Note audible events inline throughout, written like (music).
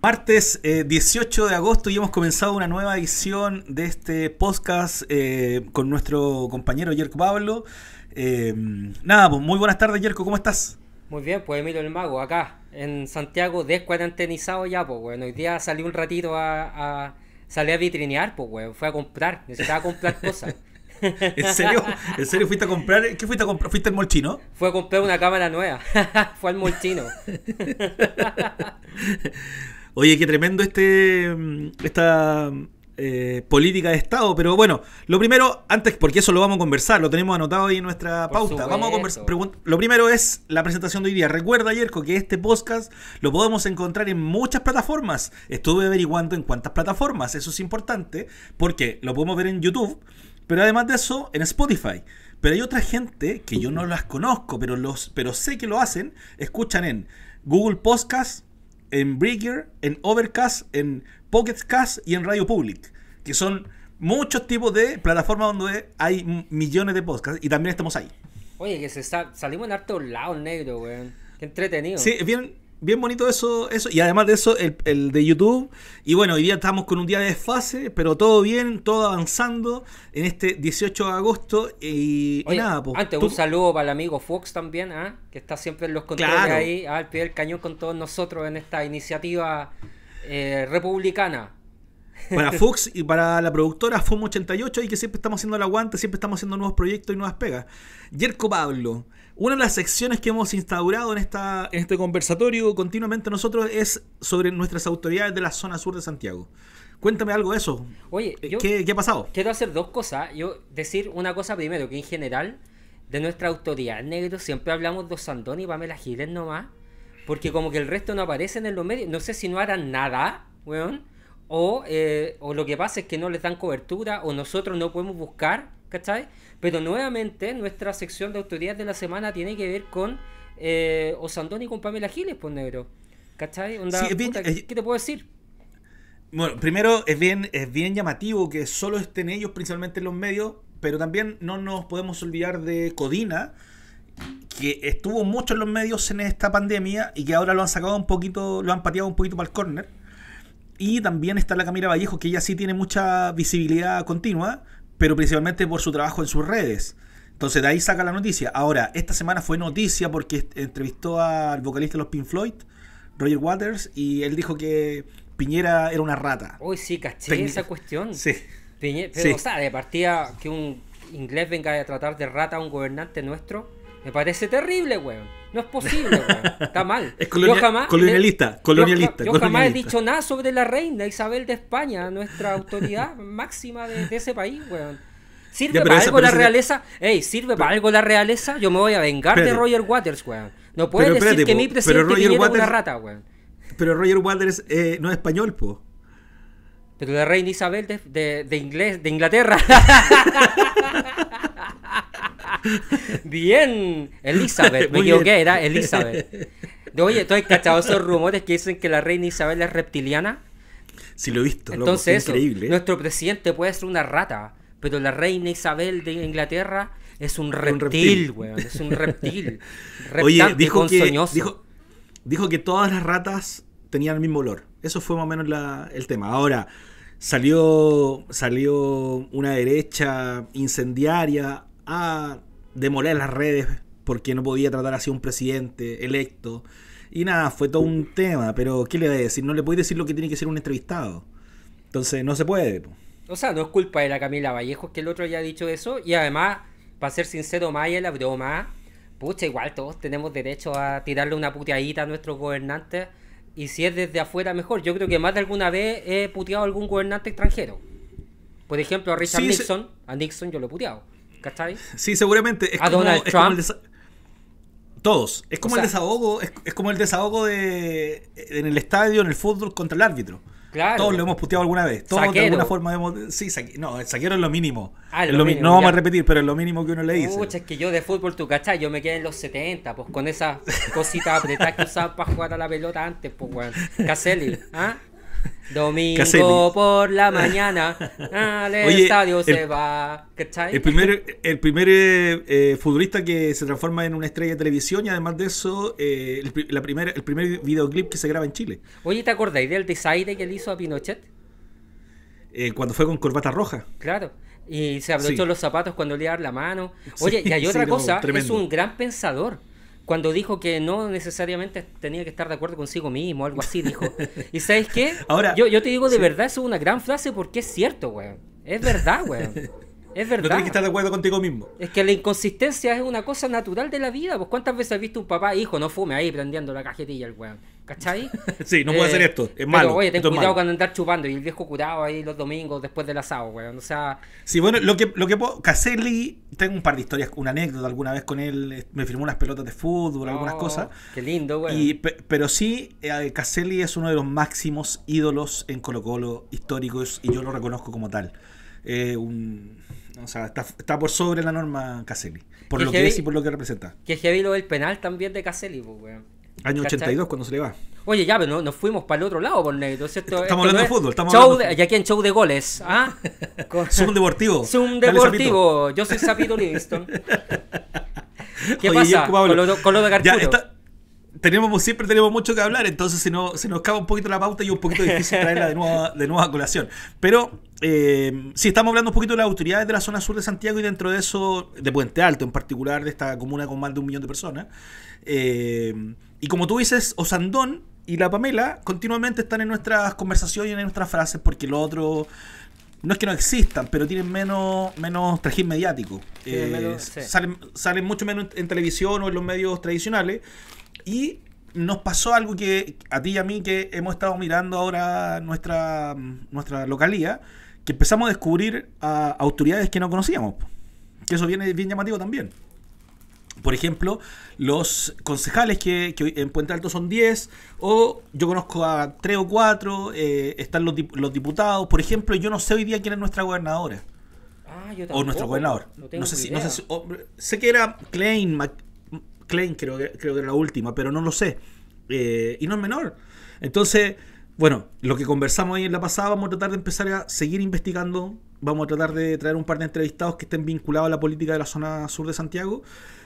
Martes 18 eh, de agosto y hemos comenzado una nueva edición de este podcast eh, con nuestro compañero Yerko Pablo. Eh, nada, pues muy buenas tardes Yerko, ¿cómo estás? Muy bien, pues Emilio el Mago, acá en Santiago descuarentenizado ya, pues bueno, hoy día salí un ratito a, a a vitrinear, pues bueno, fue a comprar, necesitaba comprar (laughs) cosas. ¿En serio? ¿En serio fuiste a comprar? ¿Qué fuiste a comprar? ¿Fuiste al molchino? Fue a comprar una cámara nueva. (laughs) Fue al molchino. (laughs) Oye, qué tremendo este mm, esta eh, política de Estado, pero bueno, lo primero, antes, porque eso lo vamos a conversar, lo tenemos anotado ahí en nuestra pauta. Vamos a conversar. Lo primero es la presentación de hoy día. Recuerda, Jerko, que este podcast lo podemos encontrar en muchas plataformas. Estuve averiguando en cuántas plataformas, eso es importante, porque lo podemos ver en YouTube, pero además de eso, en Spotify. Pero hay otra gente que yo no las conozco, pero, los, pero sé que lo hacen, escuchan en Google Podcasts en Breaker, en Overcast, en Cast y en Radio Public, que son muchos tipos de plataformas donde hay millones de podcasts y también estamos ahí. Oye, que se está, salimos en harto lado negro, weón. Qué entretenido. Sí, bien, bien bonito eso, eso. Y además de eso, el, de YouTube. Y bueno, hoy día estamos con un día de desfase, pero todo bien, todo avanzando en este 18 de agosto. Y, nada, pues. Antes, un saludo para el amigo Fox también, ¿ah? que está siempre en los controles ahí, ¿ah? al pie del cañón con todos nosotros en esta iniciativa eh, republicana. (laughs) Para Fox y para la productora fum 88 y que siempre estamos haciendo el aguante, siempre estamos haciendo nuevos proyectos y nuevas pegas. Yerko Pablo, una de las secciones que hemos instaurado en, esta, en este conversatorio continuamente nosotros es sobre nuestras autoridades de la zona sur de Santiago. Cuéntame algo de eso. Oye, eh, ¿Qué, ha pasado? Quiero hacer dos cosas. Yo decir una cosa primero, que en general de nuestra autoridad negro siempre hablamos de Sandón y Pamela Giles nomás, porque como que el resto no aparecen en los medios. No sé si no harán nada, weón, o, eh, o lo que pasa es que no les dan cobertura o nosotros no podemos buscar ¿cachai? Pero nuevamente nuestra sección de autoridades de la semana tiene que ver con eh, Osandón y con Pamela Giles, por pues, negro. ¿Cachai? ¿Qué te puedo decir? Bueno, primero es bien, es bien llamativo que solo estén ellos, principalmente en los medios, pero también no nos podemos olvidar de Codina, que estuvo mucho en los medios en esta pandemia y que ahora lo han sacado un poquito, lo han pateado un poquito para el corner. Y también está la Camila Vallejo, que ella sí tiene mucha visibilidad continua, pero principalmente por su trabajo en sus redes. Entonces de ahí saca la noticia. Ahora, esta semana fue noticia porque entrevistó al vocalista de los Pink Floyd, Roger Waters, y él dijo que Piñera era una rata. Uy, sí, caché esa cuestión. Sí. pero, o sea, de partida que un inglés venga a tratar de rata a un gobernante nuestro, me parece terrible, weón. No es posible, está mal. (laughs) Es colonialista, colonialista. Yo, jamás he dicho nada sobre la reina Isabel de España, nuestra autoridad (laughs) máxima de, ese país, weón. ¿Sirve para algo la realeza? Ey, ¿sirve para algo la realeza? Yo me voy a vengar de Roger Waters, weón. No puedes decir que mi presidente viene una rata, weón. Pero Roger Waters eh, no es español, po. Pero la reina Isabel de, de, de de Inglaterra. (laughs) (laughs) Bien, Elizabeth, (laughs) me equivoqué, era Elizabeth. Oye, ¿tú has cachado esos rumores que dicen que la reina Isabel es reptiliana? Sí, lo he visto. Entonces, increíble. nuestro presidente puede ser una rata, pero la reina Isabel de Inglaterra es un reptil, Es un reptil. (laughs) Oye, dijo que, dijo, dijo que todas las ratas tenían el mismo olor. Eso fue más o menos el tema. Ahora, salió, salió una derecha incendiaria a demoler las redes porque no podía tratar así a un presidente electo. Y nada, fue todo un tema, pero ¿qué le voy a decir? No le podéis decir lo que tiene que ser un entrevistado. Entonces, no se puede. O sea, no es culpa de la Camila Vallejo que el otro haya dicho eso. Y además, para ser sincero, Maya, la broma, pucha, igual todos tenemos derecho a tirarle una puteadita a nuestros gobernantes. Y si es desde afuera, mejor. Yo creo que más de alguna vez he puteado a algún gobernante extranjero. Por ejemplo, a Richard Nixon. A Nixon yo lo he puteado. ¿Cachai? Sí, seguramente. Es a Donald Trump. Todos. Es como el desahogo, es, como el desahogo de en el estadio, en el fútbol contra el árbitro. Claro. Todos lo hemos puteado alguna vez. Todos saquero. de alguna forma hemos. Sí, no, saquero es lo mínimo. Ah, lo no vamos a repetir, pero es lo mínimo que uno le dice. Pucha, es que yo de fútbol, tú cachai, yo me quedé en los 70, pues con esas cositas apretadas que usaban para jugar a la pelota antes, pues, weón. Caselli, ¿ah? (laughs) Domingo por la mañana (laughs) al estadio el, se va. El primer, el primer eh, futbolista que se transforma en una estrella de televisión y además de eso, eh, el, la primer, el primer videoclip que se graba en Chile. Oye, ¿te acordáis del desaire que le hizo a Pinochet? Eh, cuando fue con corbata roja. Claro. Y se abrochó los zapatos cuando le dar la mano. Oye, y hay (laughs) otra cosa, es un gran pensador cuando dijo que no necesariamente tenía que estar de acuerdo consigo mismo, algo así dijo. ¿Y sabes qué? (laughs) Ahora, yo, te digo de verdad, eso es una gran frase porque es cierto, weón. Es verdad, weón. (laughs) Es verdad. No tenés que estar de acuerdo contigo mismo. Es que la inconsistencia es una cosa natural de la vida. Pues cuántas veces has visto un papá, hijo, no fume ahí prendiendo la cajetilla el weón. ¿Cachai? (laughs) sí, no puede puedo hacer eh, esto. Es malo. oye, ten cuidado cuando andar chupando y el viejo curado ahí los domingos después del asado, weón. O sea. Sí, bueno, lo que, lo que puedo. Caselli, tengo un par de historias, una anécdota alguna vez con él. Eh, me firmó unas pelotas de fútbol, algunas oh, cosas. Qué lindo, weón. pero sí, eh, Caselli es uno de los máximos ídolos en Colo-Colo históricos y yo lo reconozco como tal eh, un, o sea, está, está, por sobre la norma Caselli. Por lo que es y por lo que representa. Que es heavy lo del penal también de Caselli, pues, Año 82 cuando se le va. Oye, ya, pero no, nos fuimos para el otro lado, por pues, negro. Entonces, estamos hablando de fútbol. Estamos y aquí en show de goles. ¿ah? un (laughs) deportivo. un deportivo. Yo soy Sapito Livingston. (laughs) ¿Qué pasa? con, lo, con de siempre tenemos mucho que hablar, entonces se nos, se nos acaba un poquito la pauta y un poquito difícil (laughs) traerla de nuevo, de nueva colación. Pero eh, si sí, estamos hablando un poquito de las autoridades de la zona sur de Santiago y dentro de eso, de Puente Alto en particular, de esta comuna con más de un millón de personas. Eh, y como tú dices, Osandón y la Pamela continuamente están en nuestras conversaciones y en nuestras frases porque lo otro no es que no existan, pero tienen menos, menos trajín mediático. Eh, salen, mucho menos en televisión o en los medios tradicionales. Y nos pasó algo que a ti y a mí que hemos estado mirando ahora nuestra, nuestra localía, que empezamos a descubrir a autoridades que no conocíamos. Que eso viene bien llamativo también. Por ejemplo, los concejales que, que en Puente Alto son 10, o yo conozco a 3 o 4, eh, están los, diputados. Por ejemplo, yo no sé hoy día quién es nuestra gobernadora. Ah, yo también. o nuestro gobernador. No, sé, si, sé, sé que era Klein, Mac, Klein, creo que, creo que era la última, pero no lo sé. Eh, y no es menor. Entonces, bueno, lo que conversamos ahí en la pasada, vamos a tratar de empezar a seguir investigando. Vamos a tratar de traer un par de entrevistados que estén vinculados a la política de la zona sur de Santiago.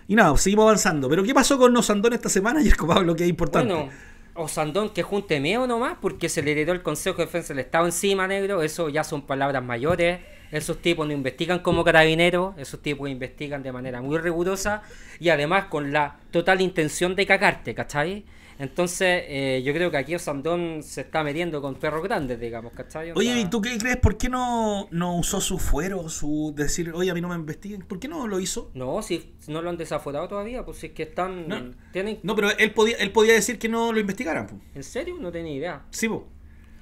Y nada, seguimos avanzando. Pero ¿qué pasó con Osandón esta semana? Y es como Pablo, que es importante. Bueno, Osandón que junte miedo nomás, porque se le heredó el Consejo de Defensa del Estado encima, negro. Eso ya son palabras mayores. Esos tipos no investigan como carabineros, esos tipos investigan de manera muy rigurosa y además con la total intención de cagarte, ¿cachai? Entonces, eh, yo creo que aquí Osandón se está metiendo con perros grandes, digamos, ¿cachai? Oye, ¿y tú qué crees? ¿Por qué no, no usó su fuero, su decir, oye, a mí no me investiguen? ¿Por qué no lo hizo? No, si no lo han desaforado todavía, pues si es que están. No, pero él podía, él podía decir que no lo investigaran. Pues. ¿En serio? No tenía idea. Sí, pues.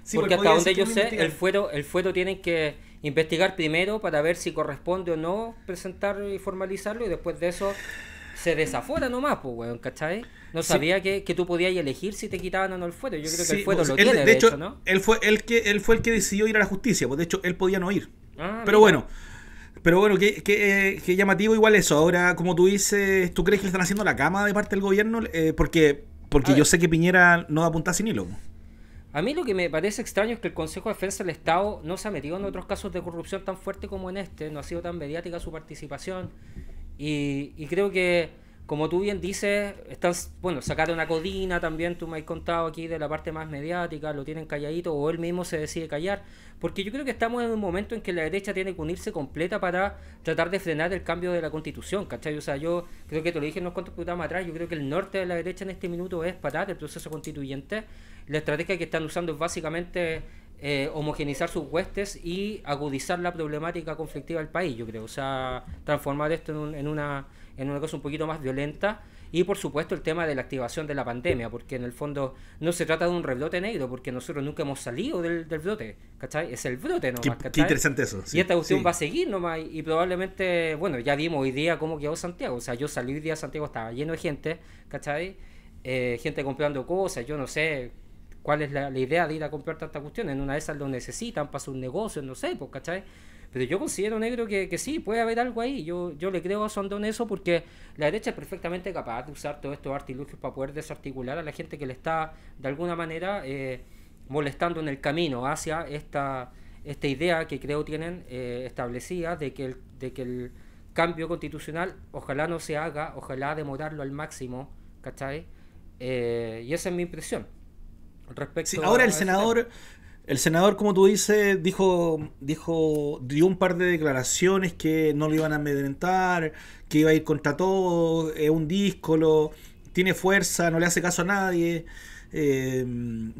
Sí, porque hasta donde yo sé, el fuero, el fuero tienen que investigar primero para ver si corresponde o no presentarlo y formalizarlo y después de eso se desafuera nomás, pues, weón, ¿cachai? No sabía que, que, tú podías elegir si te quitaban o no el fuero. Yo creo que el fuero lo él, tiene, de, ¿no? Él fue, el que, él fue el que decidió ir a la justicia, pues de hecho él podía no ir. Ah, pero bueno, pero bueno, qué, qué, eh, qué, llamativo igual eso. Ahora, como tú dices, ¿tú crees que le están haciendo la cama de parte del gobierno? Eh, porque porque yo sé que Piñera no apuntar sin hilo. Pues. A mí lo que me parece extraño es que el Consejo de Defensa del Estado no se ha metido en otros casos de corrupción tan fuerte como en este, no ha sido tan mediática su participación. Y, creo que, como tú bien dices, están, bueno, sacaron una Codina también, tú me has contado aquí de la parte más mediática, lo tienen calladito o él mismo se decide callar. Porque yo creo que estamos en un momento en que la derecha tiene que unirse completa para tratar de frenar el cambio de la constitución, ¿cachai? O sea, yo creo que te lo dije en unos cuantos programas atrás, yo creo que el norte de la derecha en este minuto es para el proceso constituyente la estrategia que están usando es básicamente eh, homogenizar sus huestes y agudizar la problemática conflictiva del país, yo creo. O sea, transformar esto en, una, en una cosa un poquito más violenta. Y por supuesto el tema de la activación de la pandemia, porque en el fondo no se trata de un rebrote negro, porque nosotros nunca hemos salido del, brote, ¿cachai? Es el brote nomás, Qué interesante eso. y esta cuestión va a seguir nomás y, probablemente, bueno, ya vimos hoy día cómo quedó Santiago. O sea, yo salí hoy día Santiago estaba lleno de gente, ¿cachai? Eh, gente comprando cosas, yo no sé, ¿Cuál es la, idea de ir a comprar tanta cuestión? En una de esas lo necesitan para su negocio no sé, pues, ¿cachai? Pero yo considero, negro, que, sí, puede haber algo ahí. Yo, yo le creo a Sondón eso porque la derecha es perfectamente capaz de usar todos estos artilugios para poder desarticular a la gente que le está, de alguna manera, eh, molestando en el camino hacia esta, esta idea que creo tienen eh, establecida de que, el, de que el cambio constitucional ojalá no se haga, ojalá demorarlo al máximo, ¿cachai? Eh, y esa es mi impresión ahora el senador, el senador, como tú dices, dijo, dijo, dio un par de declaraciones que no lo iban a amedrentar, que iba a ir contra todo, es un díscolo, tiene fuerza, no le hace caso a nadie, eh,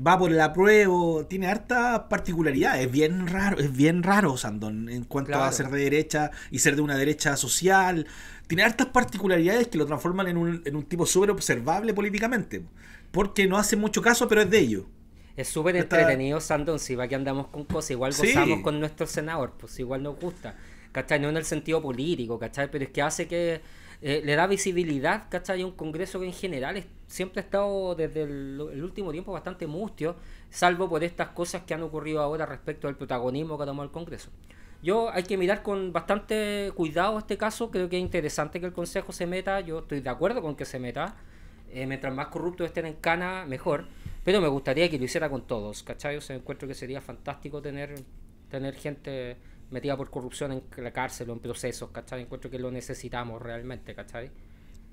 va por el apruebo, tiene hartas particularidades, es bien raro, es bien raro Sandón en cuanto a ser de derecha y ser de una derecha social, tiene hartas particularidades que lo transforman en un, en un tipo súper observable políticamente porque no hace mucho caso, pero es de ellos. Es súper entretenido Sandón, si va que andamos con cosas, igual gozamos con nuestro senador, pues igual nos gusta, ¿cachai? No en el sentido político, ¿cachai? Pero es que hace que eh, le da visibilidad, ¿cachai? Un congreso que en general siempre ha estado desde el, último tiempo bastante mustio, salvo por estas cosas que han ocurrido ahora respecto al protagonismo que ha tomado el congreso. Yo hay que mirar con bastante cuidado este caso, creo que es interesante que el Consejo se meta, yo estoy de acuerdo con que se meta, eh, mientras más corruptos estén en Cana, mejor. Pero me gustaría que lo hiciera con todos, ¿cachai? Yo encuentro que sería fantástico tener, tener gente metida por corrupción en la cárcel o en procesos, ¿cachai? Encuentro que lo necesitamos realmente, ¿cachai?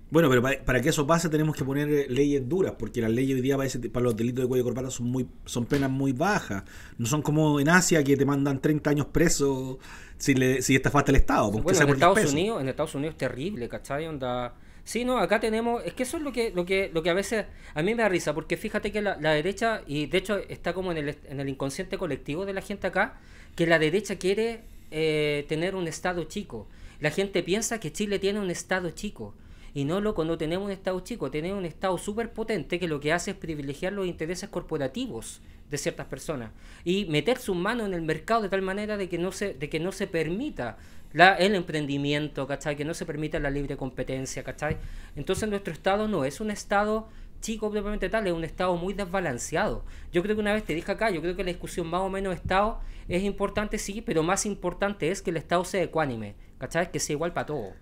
Bueno, pero para, que eso pase tenemos que poner eh, leyes duras, porque las leyes hoy día para, los delitos de cuello y son muy son penas muy bajas. No son como en Asia que te mandan 30 años preso si, le, si estafaste al Estado. Bueno, en, Estados Unidos, en Estados Unidos es terrible, ¿cachai? Onda, Sí, no, acá tenemos, es que eso es lo que, lo que, lo que a veces a mí me da risa, porque fíjate que la, derecha, y de hecho está como en el, en el inconsciente colectivo de la gente acá, que la derecha quiere eh, tener un Estado chico. La gente piensa que Chile tiene un Estado chico. Y no, lo no tenemos un Estado chico, tenemos un Estado súper potente que lo que hace es privilegiar los intereses corporativos de ciertas personas y meter sus manos en el mercado de tal manera de que no se, de que no se permita el emprendimiento, ¿cachai? Que no se permita la libre competencia, ¿cachai? Entonces nuestro Estado no es un Estado chico obviamente tal, es un Estado muy desbalanceado. Yo creo que una vez te dije acá, yo creo que la discusión más o menos Estado es importante, sí, pero más importante es que el Estado sea ecuánime, ¿cachai? Que sea igual para todo.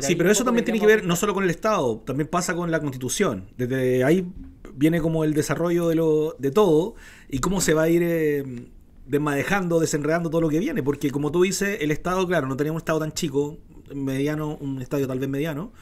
sí, pero eso también tiene que ver no solo con el Estado, también pasa con la Constitución. Desde ahí viene como el desarrollo de, lo, de todo y cómo se va a ir... Eh, desmadejando, desenredando todo lo que viene, porque como tú dices, el Estado, claro, no tenemos un Estado tan chico, mediano, un estadio tal vez mediano,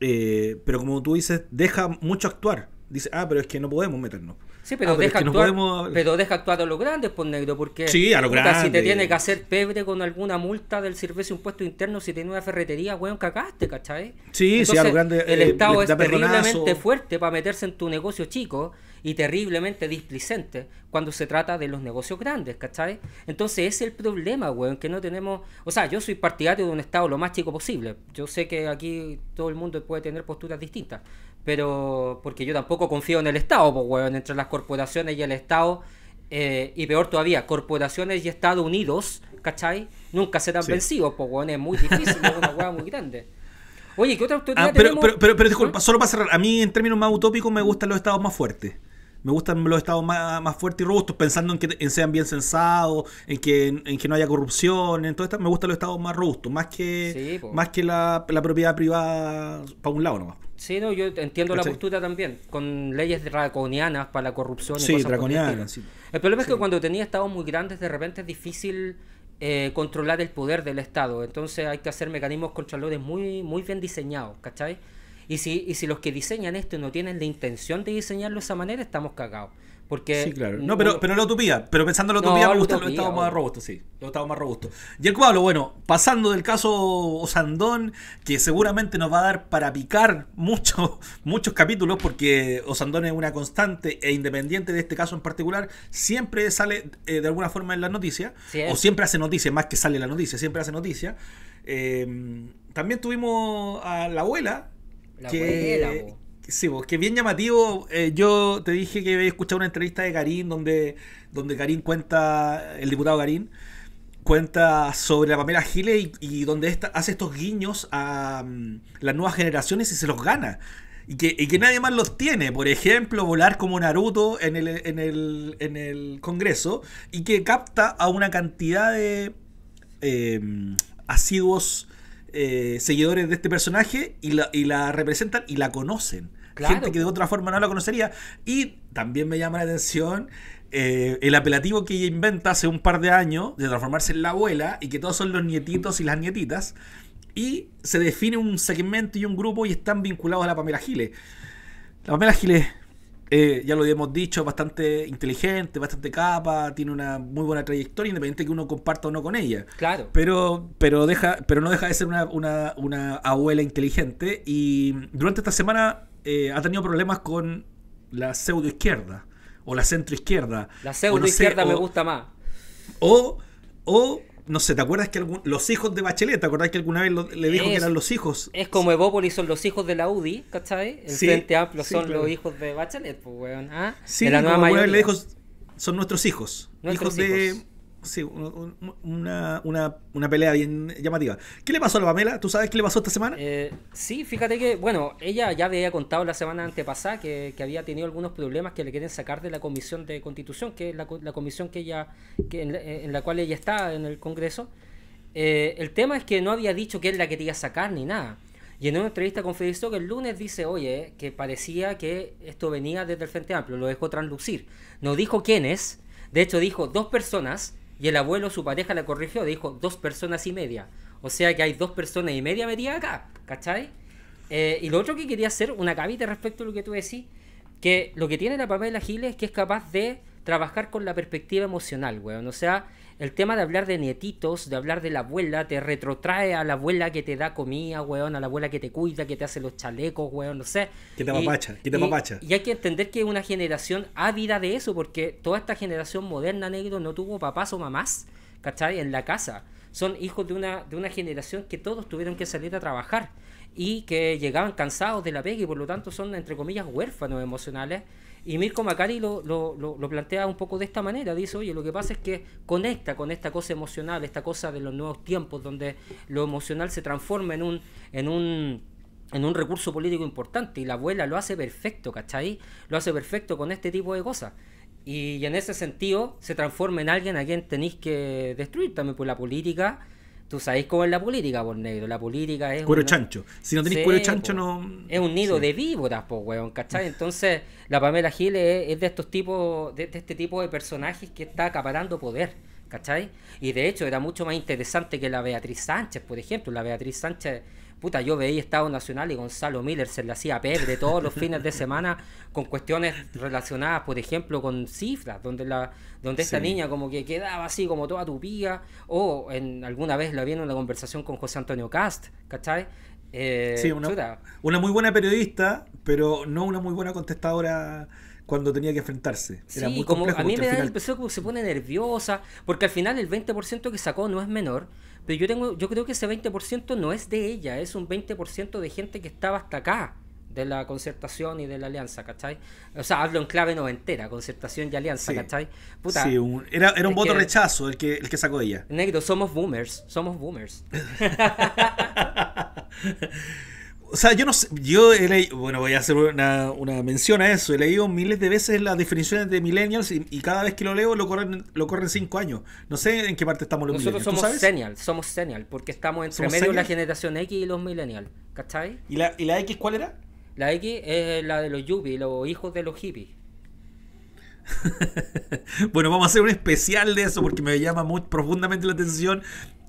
eh, pero como tú dices, deja mucho actuar. Dice, ah, pero es que no podemos meternos. Sí, pero, ah, deja, actuar, pero deja actuar a los grandes, por pues, negro, porque sí, si te tiene que hacer pebre con alguna multa del servicio impuesto interno, si tiene una ferretería, weón, cagaste, ¿cachai? Sí, sí, a los grandes. El eh, Estado es terriblemente fuerte para meterse en tu negocio chico y terriblemente displicente cuando se trata de los negocios grandes, ¿cachai? Entonces ese es el problema, weón, que no tenemos... O sea, yo soy partidario de un Estado lo más chico posible. Yo sé que aquí todo el mundo puede tener posturas distintas, pero porque yo tampoco confío en el Estado, pues, weón, entre las corporaciones y el Estado, eh, y peor todavía, corporaciones y Estados Unidos, ¿cachai? Nunca serán vencidos, pues, weón, es muy difícil, es una hueá muy grande. Oye, ¿qué otra autoridad ah, pero, Pero, disculpa, ¿Ah? solo para cerrar, a mí en términos más utópicos me gustan los estados más fuertes. Me gustan los estados más, fuertes y robustos, pensando en que sean bien sensados, en que, en, que no haya corrupción, entonces Me gustan los estados más robustos, más que, más que la, propiedad privada para un lado nomás. Sí, no, yo entiendo la postura también, con leyes draconianas para la corrupción. sí, draconianas. El problema es que cuando tenía estados muy grandes, de repente es difícil eh, controlar el poder del Estado. Entonces hay que hacer mecanismos controladores muy, muy bien diseñados, ¿cachai? Y si, y si los que diseñan esto no tienen la intención de diseñarlo de esa manera, estamos cagados. Porque sí, claro. No, pero, pero la utopía. Pero pensando en la utopía, me gusta estado más robusto, sí. Lo estado más robusto. Y el Pablo, bueno, pasando del caso Osandón, que seguramente nos va a dar para picar muchos (laughs) muchos capítulos, porque Osandón es una constante e independiente de este caso en particular. Siempre sale eh, de alguna forma en las noticias. o siempre hace noticias, más que sale la noticia, siempre hace noticia eh, también tuvimos a la abuela que, bien llamativo. Eh, yo te dije que había escuchado una entrevista de Karim donde, donde Garín cuenta, el diputado Garín cuenta sobre la Pamela gile y, donde hace estos guiños a mm, las nuevas generaciones y se los gana. Y que, nadie más los tiene. Por ejemplo, volar como Naruto en el, Congreso y que capta a una cantidad de eh, asiduos eh, seguidores de este personaje y la, representan y la conocen. Gente que de otra forma no la conocería. Y también me llama la atención eh, el apelativo que ella inventa hace un par de años de transformarse en la abuela y que todos son los nietitos y las nietitas. Y se define un segmento y un grupo y están vinculados a la Pamela Giles. La Pamela Giles eh, ya lo habíamos dicho, bastante inteligente, bastante capa, tiene una muy buena trayectoria, independiente que uno comparta o no con ella. Claro. Pero, pero, deja, pero no deja de ser una, abuela inteligente y durante esta semana eh, ha tenido problemas con la pseudo izquierda o la centro izquierda. La pseudo izquierda me gusta más. O, o no sé, ¿te acuerdas que los hijos de Bachelet, ¿te acuerdas que alguna vez le dijo que eran los hijos? Es como Evópolis son los hijos de la UDI, ¿cachai? El Frente Amplio son los hijos de Bachelet, pues, weón. ¿ah? Sí, de la le dijo, son nuestros hijos. Nuestros hijos, hijos. de Sí, una, una, pelea bien llamativa. ¿Qué le pasó a la Pamela? ¿Tú sabes qué le pasó esta semana? Eh, sí, fíjate que, bueno, ella ya había contado la semana antepasada que, había tenido algunos problemas que le quieren sacar de la comisión de constitución, que es la, comisión que ella, que en, la, cual ella está en el Congreso. Eh, el tema es que no había dicho que él la quería sacar ni nada. Y en una entrevista con que el lunes dice, oye, que parecía que esto venía desde el Frente Amplio, lo dejó translucir. No dijo quién es, de hecho dijo dos personas, y el abuelo, su pareja, la corrigió, dijo dos personas y media. O sea que hay dos personas y media metidas acá, ¿cachai? Eh, y lo otro que quería hacer, una cavita respecto a lo que tú decís, que lo que tiene la Pamela Giles es que es capaz de trabajar con la perspectiva emocional, weón. O sea, el tema de hablar de nietitos, de hablar de la abuela, te retrotrae a la abuela que te da comida, a la abuela que te cuida, que te hace los chalecos, weón, no sé. Que te apapacha, que te Y, hay que entender que es una generación ávida de eso, porque toda esta generación moderna, negro, no tuvo papás o mamás, ¿cachai? En la casa. Son hijos de una, de una generación que todos tuvieron que salir a trabajar y que llegaban cansados de la pega y por lo tanto son, entre comillas, huérfanos emocionales y Mirko Macari lo, lo, lo, plantea un poco de esta manera, dice, oye, lo que pasa es que conecta con esta cosa emocional, esta cosa de los nuevos tiempos, donde lo emocional se transforma en un, en un, en un recurso político importante, y la abuela lo hace perfecto, ¿cachai? Lo hace perfecto con este tipo de cosas. Y, en ese sentido se transforma en alguien a quien tenéis que destruir también por pues, la política Tú sabes cómo es la política, por pues, negro. La política es. Cuero chancho. Si no tenéis cuero chancho, pues, no. Es un nido de víboras, po, pues, weón, ¿cachai? Entonces, la Pamela Gil es, de estos tipos, de, de, este tipo de personajes que está acaparando poder, ¿cachai? Y de hecho, era mucho más interesante que la Beatriz Sánchez, por ejemplo. La Beatriz Sánchez Puta, yo veía Estado Nacional y Gonzalo Miller se le hacía pebre todos los fines de semana con cuestiones relacionadas, por ejemplo, con cifras, donde la donde esta niña como que quedaba así como toda tupía, o en alguna vez la vi en una conversación con José Antonio Cast, ¿cachai? Eh, una, muy buena periodista, pero no una muy buena contestadora cuando tenía que enfrentarse. como a mí me da final... impresión que se pone nerviosa, porque al final el 20% que sacó no es menor, pero yo, tengo, yo creo que ese 20% no es de ella, es un 20% de gente que estaba hasta acá de la concertación y de la alianza, ¿cachai? O sea, hablo en clave noventera, concertación y alianza, ¿cachai? Puta, sí, era, un voto rechazo el que, el que sacó ella. Negro, somos boomers, somos boomers. (laughs) (laughs) O sea, yo no sé, yo he leído, bueno, voy a hacer una, mención a eso, he leído miles de veces las definiciones de millennials y, cada vez que lo leo lo corren, lo corren cinco años. No sé en qué parte estamos los Nosotros millennials. Nosotros somos senials, somos senial, porque estamos entre medio la generación X y los millennials, ¿cachai? ¿Y la, ¿Y la X cuál era? La X es la de los yuppies, los hijos de los hippies. (laughs) bueno, vamos a hacer un especial de eso porque me llama muy profundamente la atención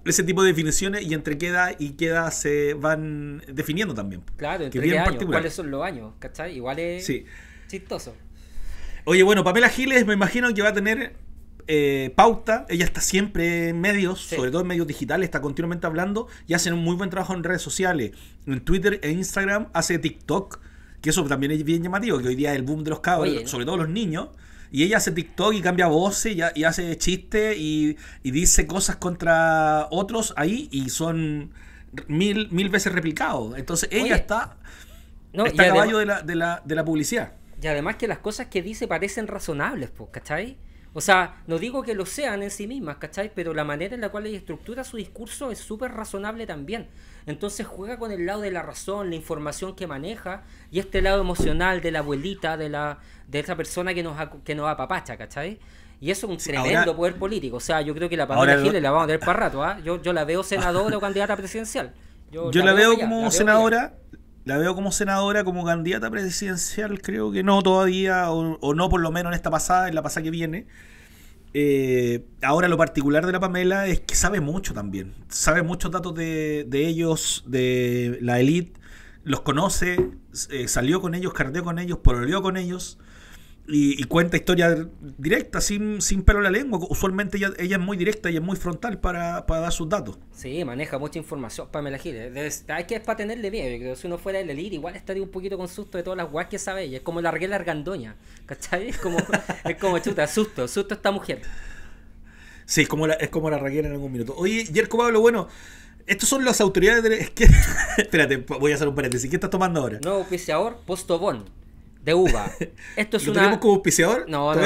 ese tipo de definiciones y entre qué edad y qué edad se van definiendo también. Claro, entre qué años, cuáles son los años, ¿cachai? Igual es sí. chistoso. Oye, bueno, Pamela Giles me imagino que va a tener eh, pauta, ella está siempre en medios, sobre todo en medios digitales, está continuamente hablando y hace un muy buen trabajo en redes sociales, en Twitter e Instagram, hace TikTok, que eso también es bien llamativo, que hoy día es el boom de los cabros, sobre todo los niños. Y ella hace TikTok y cambia voces y, hace chistes y, dice cosas contra otros ahí y son mil, veces replicados. Entonces ella está, está a caballo de la, de, la, de la publicidad. Y además que las cosas que dice parecen razonables, ¿cachai? O sea, no digo que lo sean en sí mismas, ¿cachai? Pero la manera en la cual ella estructura su discurso es súper razonable también. Entonces juega con el lado de la razón, la información que maneja y este lado emocional de la abuelita, de la de esa persona que nos, que nos apapacha, ¿cachai? Y eso es un tremendo poder político. O sea, yo creo que la palabra gil la vamos a tener para (laughs) rato. ¿ah? Yo, yo la veo senadora o candidata presidencial. Yo, la, veo como senadora. La veo como senadora, como candidata presidencial, creo que no todavía, o, o no por lo menos en esta pasada, en la pasada que viene. Eh, ahora lo particular de la Pamela es que sabe mucho también. Sabe muchos datos de, ellos, de la elite, los conoce, eh, salió con ellos, cardeó con ellos, pololeó con ellos y, cuenta historia directa, sin, sin pelo en la lengua. Usualmente ella, es muy directa y es muy frontal para, dar sus datos. Sí, maneja mucha información. para la hay que es para tenerle miedo. si uno fuera el elite, igual estaría un poquito con susto de todas las guas que sabe ella. Es como la regla argandoña. ¿Cachai? Es como, (laughs) es chuta, susto, susto esta mujer. Sí, es como la, es como la en algún minuto. Oye, Jerko Pablo, bueno. Estos son las autoridades de la (laughs) Espérate, voy a hacer un paréntesis. ¿Qué estás tomando ahora? Nuevo ahora, Postobón de uva. (laughs) Esto es una... como auspiciador? No, no,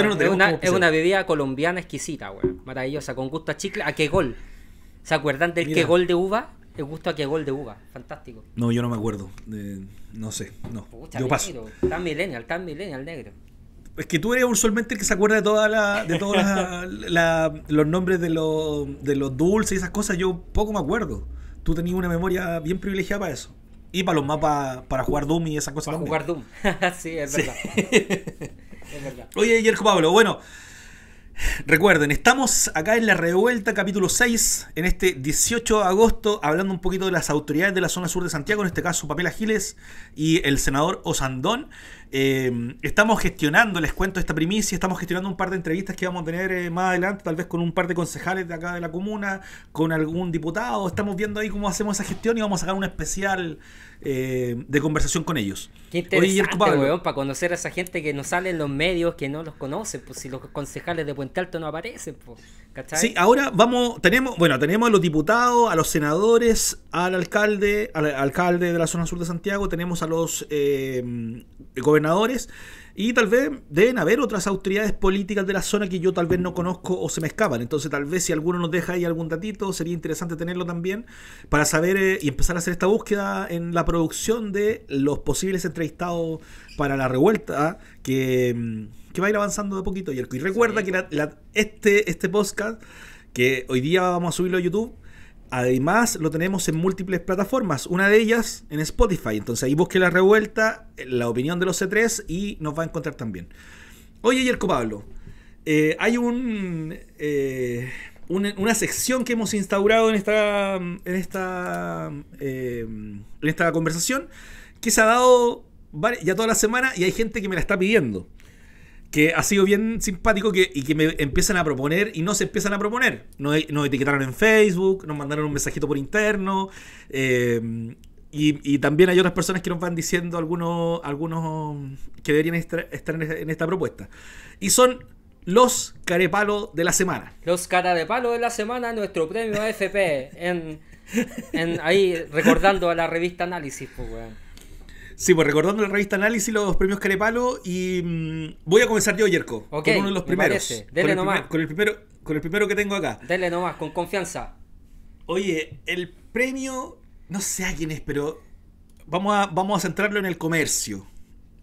es, una, bebida colombiana exquisita, güey, Maravillosa, con gusto a chicle, a qué gol. ¿Se acuerdan del qué gol de uva? El gusto a qué gol de uva. Fantástico. No, yo no me acuerdo. no sé, no. yo paso. Tan millennial, tan millennial negro. Es que tú eres usualmente el que se acuerda de todas la, de todos (laughs) los nombres de, de los dulces y esas cosas. Yo poco me acuerdo. Tú tenías una memoria bien privilegiada para eso. Y para los mapas, para jugar Doom y esas cosas. Para jugar Doom. (laughs) sí, es verdad. (laughs) es verdad. Oye, Yerko Pablo, bueno. Recuerden, estamos acá en La Revuelta, capítulo 6, en este 18 de agosto, hablando un poquito de las autoridades de la zona sur de Santiago, en este caso Papel Agiles y el senador Osandón. Em, estamos gestionando, les cuento esta primicia, estamos gestionando un par de entrevistas que vamos a tener eh, más adelante, tal vez con un par de concejales de acá de la comuna, con algún diputado. Estamos viendo ahí cómo hacemos esa gestión y vamos a sacar un especial eh, de conversación con ellos. Qué para conocer a esa gente que no sale en los medios, que no los conoce, pues si los concejales de Puente Alto no aparecen, pues, ¿cachai? Sí, ahora vamos, tenemos, bueno, tenemos a los diputados, a los senadores, al alcalde, al alcalde de la zona sur de Santiago, tenemos a los eh, gobernadores y tal vez deben haber otras autoridades políticas de la zona que yo tal vez no conozco o se me escapan. Entonces tal vez si alguno nos deja ahí algún datito, sería interesante tenerlo también para saber eh, y empezar a hacer esta búsqueda en la producción de los posibles entrevistados para la revuelta que, mm, va a ir avanzando de poquito, Y recuerda que este, este podcast, que hoy día vamos a subirlo a YouTube, Además, lo tenemos en múltiples plataformas, una de ellas en Spotify. Entonces ahí busque la revuelta, eh, la opinión de los C3 y nos va a encontrar también. Oye, Yerko Pablo, eh, hay eh, un, una, sección que hemos instaurado en esta, en, esta, en esta conversación que se ha dado ya toda la semana y hay gente que me la está pidiendo que ha sido bien simpático que, y que me empiezan a proponer y no se empiezan a proponer. Nos, e, etiquetaron en Facebook, nos mandaron un mensajito por interno. Eh, y, y, también hay otras personas que nos van diciendo algunos, algunos que deberían estar, en, esta, propuesta. Y son los carepalo de la semana. Los cara de la semana, nuestro premio AFP. En, ahí recordando a la revista Análisis, pues, Sí, pues recordando la revista Análisis, los premios Carepalo. Y mm, voy a comenzar yo, Yerko. con uno de los primeros. con el primero, con el primero que tengo acá. Dele nomás, con confianza. Oye, el premio. No sé a quién es, pero. Vamos a, vamos a centrarlo en el comercio.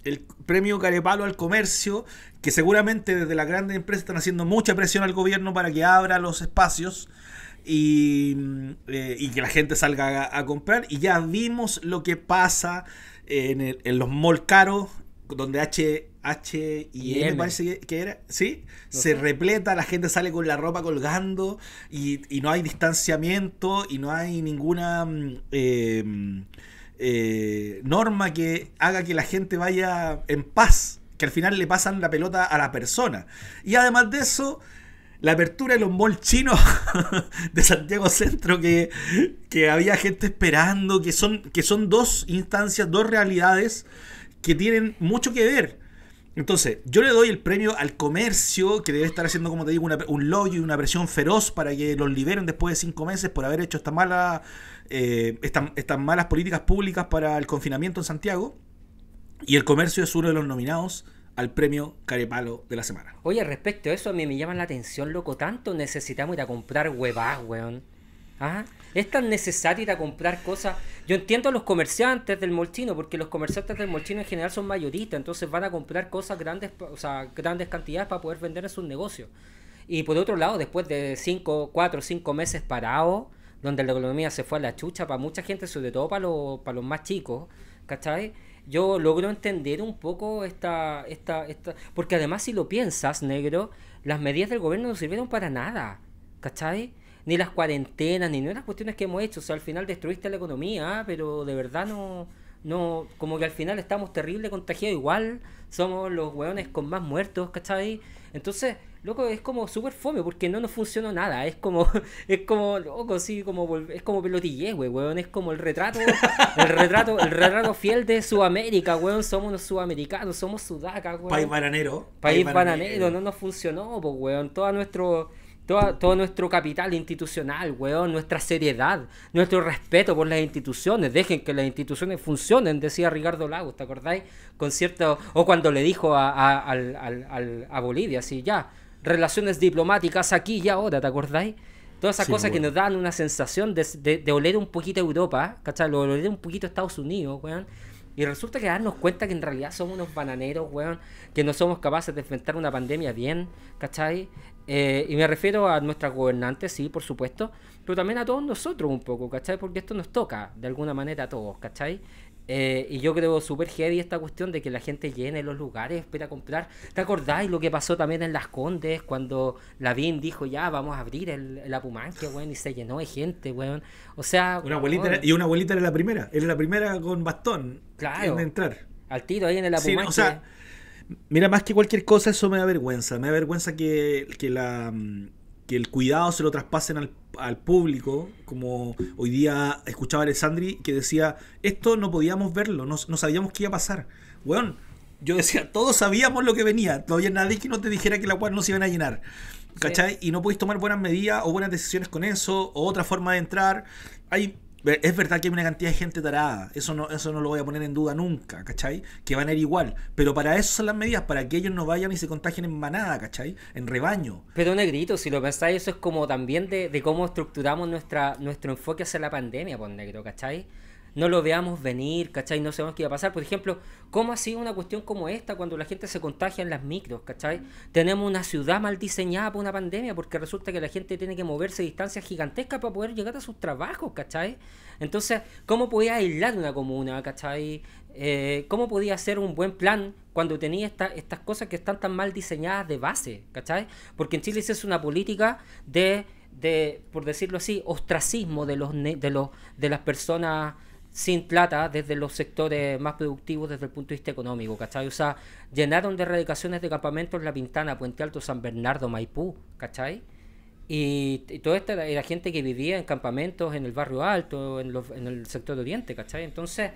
El premio Carepalo al comercio, que seguramente desde las grandes empresas están haciendo mucha presión al gobierno para que abra los espacios. Y, mm, eh, que la gente salga a, comprar. Y ya vimos lo que pasa en, los malls caros, donde H, H y, M parece que, era, ¿sí? se repleta, la gente sale con la ropa colgando y, no hay distanciamiento y no hay ninguna mm, eh, eh, norma que haga que la gente vaya en paz, que al final le pasan la pelota a la persona. Y además de eso, la apertura de los malls chinos (laughs) de Santiago Centro, que, había gente esperando, que son, que son dos instancias, dos realidades que tienen mucho que ver. Entonces, yo le doy el premio al comercio, que debe estar haciendo, como te digo, un lobby y una presión feroz para que los liberen después de cinco meses por haber hecho estas malas, eh, estas malas políticas públicas para el confinamiento en Santiago. Y el comercio es uno de los nominados al premio Carepalo de la semana. Oye, respecto a eso, a mí me llama la atención, loco, tanto necesitamos ir a comprar huevas, weón. ¿Ah? Es tan necesario ir a comprar cosas. Yo entiendo a los comerciantes del molchino, porque los comerciantes del molchino en general son mayoristas, entonces van a comprar cosas grandes, o sea, grandes cantidades para poder vender en sus negocios. Y por otro lado, después de 5, 4, 5 meses parados, donde la economía se fue a la chucha para mucha gente, sobre todo para, los, para los más chicos, ¿cachai? yo logro entender un poco esta, esta, esta, porque además si lo piensas, negro, las medidas del gobierno no sirvieron para nada, ¿cachai? Ni las cuarentenas, ni, de las cuestiones que hemos hecho, o sea, al final destruiste la economía, ah, pero de verdad no, no, como que al final estamos terrible contagiados igual, somos los hueones con más muertos, ¿cachai? Entonces, loco, es como súper fome porque no nos funcionó nada. Es como, (laughs) es como, loco, sí, como, es como pelotille güey, Es como el retrato, el retrato, el retrato fiel de Sudamérica, weón. Somos los sudamericanos, somos sudacas, País bananero. País, bananero, no nos funcionó, pues, Todo nuestro, todo, todo nuestro capital institucional, weón, nuestra seriedad, nuestro respeto por las instituciones, dejen que las instituciones funcionen, decía Ricardo Lagos, ¿te acordáis? Con cierto, o cuando le dijo a, a, a Bolivia, así, ya, relaciones diplomáticas aquí y ahora, ¿te acordáis? Todas esas cosas que nos dan una sensación de, oler un poquito a Europa, ¿cachai? oler un poquito a Estados Unidos, weón. Y resulta que darnos cuenta que en realidad somos unos bananeros, weón, que no somos capaces de enfrentar una pandemia bien, ¿cachai? Eh, y me refiero a nuestras gobernantes, sí, por supuesto, pero también a todos nosotros un poco, ¿cachai? Porque esto nos toca de alguna manera a todos, ¿cachai? Eh, y yo creo súper heavy esta cuestión de que la gente llene los lugares para comprar. ¿Te acordáis lo que pasó también en Las Condes cuando la Lavín dijo ya vamos a abrir el, la Pumanque, weón? Y se llenó de gente, weón. O sea. Una abuelita y una abuelita era la primera. Era la primera con bastón. Claro. entrar. Al tiro ahí en el Apumanque. o sea, mira, más que cualquier cosa, eso me da vergüenza. Me da vergüenza que la mm, que el cuidado se lo traspasen al, público, como hoy día escuchaba Alessandri, que decía, esto no podíamos verlo, no, sabíamos qué iba a pasar. Bueno, yo decía, todos sabíamos lo que venía, todavía nadie que no te dijera que la cual no se iban a llenar. ¿Cachai? Y no podéis tomar buenas medidas o buenas decisiones con eso, o otra forma de entrar. Hay es verdad que hay una cantidad de gente tarada, eso no, eso no lo voy a poner en duda nunca, ¿cachai? Que van a ir igual, pero para eso son las medidas, para que ellos no vayan y se contagien en manada, ¿cachai? En rebaño. Pero negrito, si lo pensáis, eso es como también de, de cómo estructuramos nuestra, nuestro enfoque hacia la pandemia, pues negro, ¿cachai? no lo veamos venir, ¿cachai? No sabemos qué va a pasar. Por ejemplo, ¿cómo ha sido una cuestión como esta cuando la gente se contagia en las micros, ¿cachai? Tenemos una ciudad mal diseñada por una pandemia porque resulta que la gente tiene que moverse distancias gigantescas para poder llegar a sus trabajos, ¿cachai? Entonces, ¿cómo podía aislar una comuna, ¿cachai? Eh, ¿Cómo podía hacer un buen plan cuando tenía estas cosas que están tan mal diseñadas de base, ¿cachai? Porque en Chile se una política de, de por decirlo así, ostracismo de los, de los de las personas sin plata desde los sectores más productivos desde el punto de vista económico, ¿cachai? O sea, llenaron de erradicaciones de campamentos La Pintana, Puente Alto, San Bernardo, Maipú, ¿cachai? Y, toda esta era gente que vivía en campamentos en el barrio alto, en, en el sector oriente, ¿cachai? Entonces,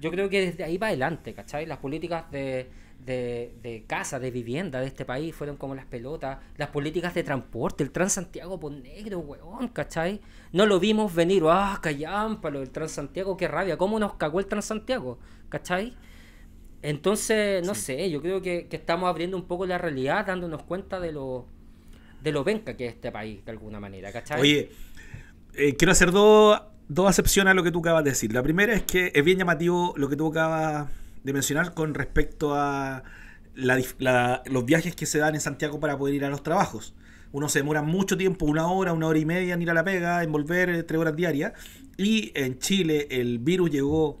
yo creo que desde ahí va adelante, ¿cachai? Las políticas de de, casa, de vivienda de este país, fueron como las pelotas, las políticas de transporte, el Transantiago por negro, weón, ¿cachai? No lo vimos venir, ah, callámpalo, el Transantiago, qué rabia, cómo nos cagó el Transantiago, ¿cachai? Entonces, no sé, yo creo que, estamos abriendo un poco la realidad, dándonos cuenta de lo, de lo venca que es este país, de alguna manera, ¿cachai? Oye, eh, quiero hacer dos, dos acepciones a lo que tú acabas de decir. La primera es que es bien llamativo lo que tú acabas de mencionar con respecto a los viajes que se dan en Santiago para poder ir a los trabajos. Uno se demora mucho tiempo, una hora, una hora y media en ir a la pega, en volver eh, tres horas diarias. Y en Chile el virus llegó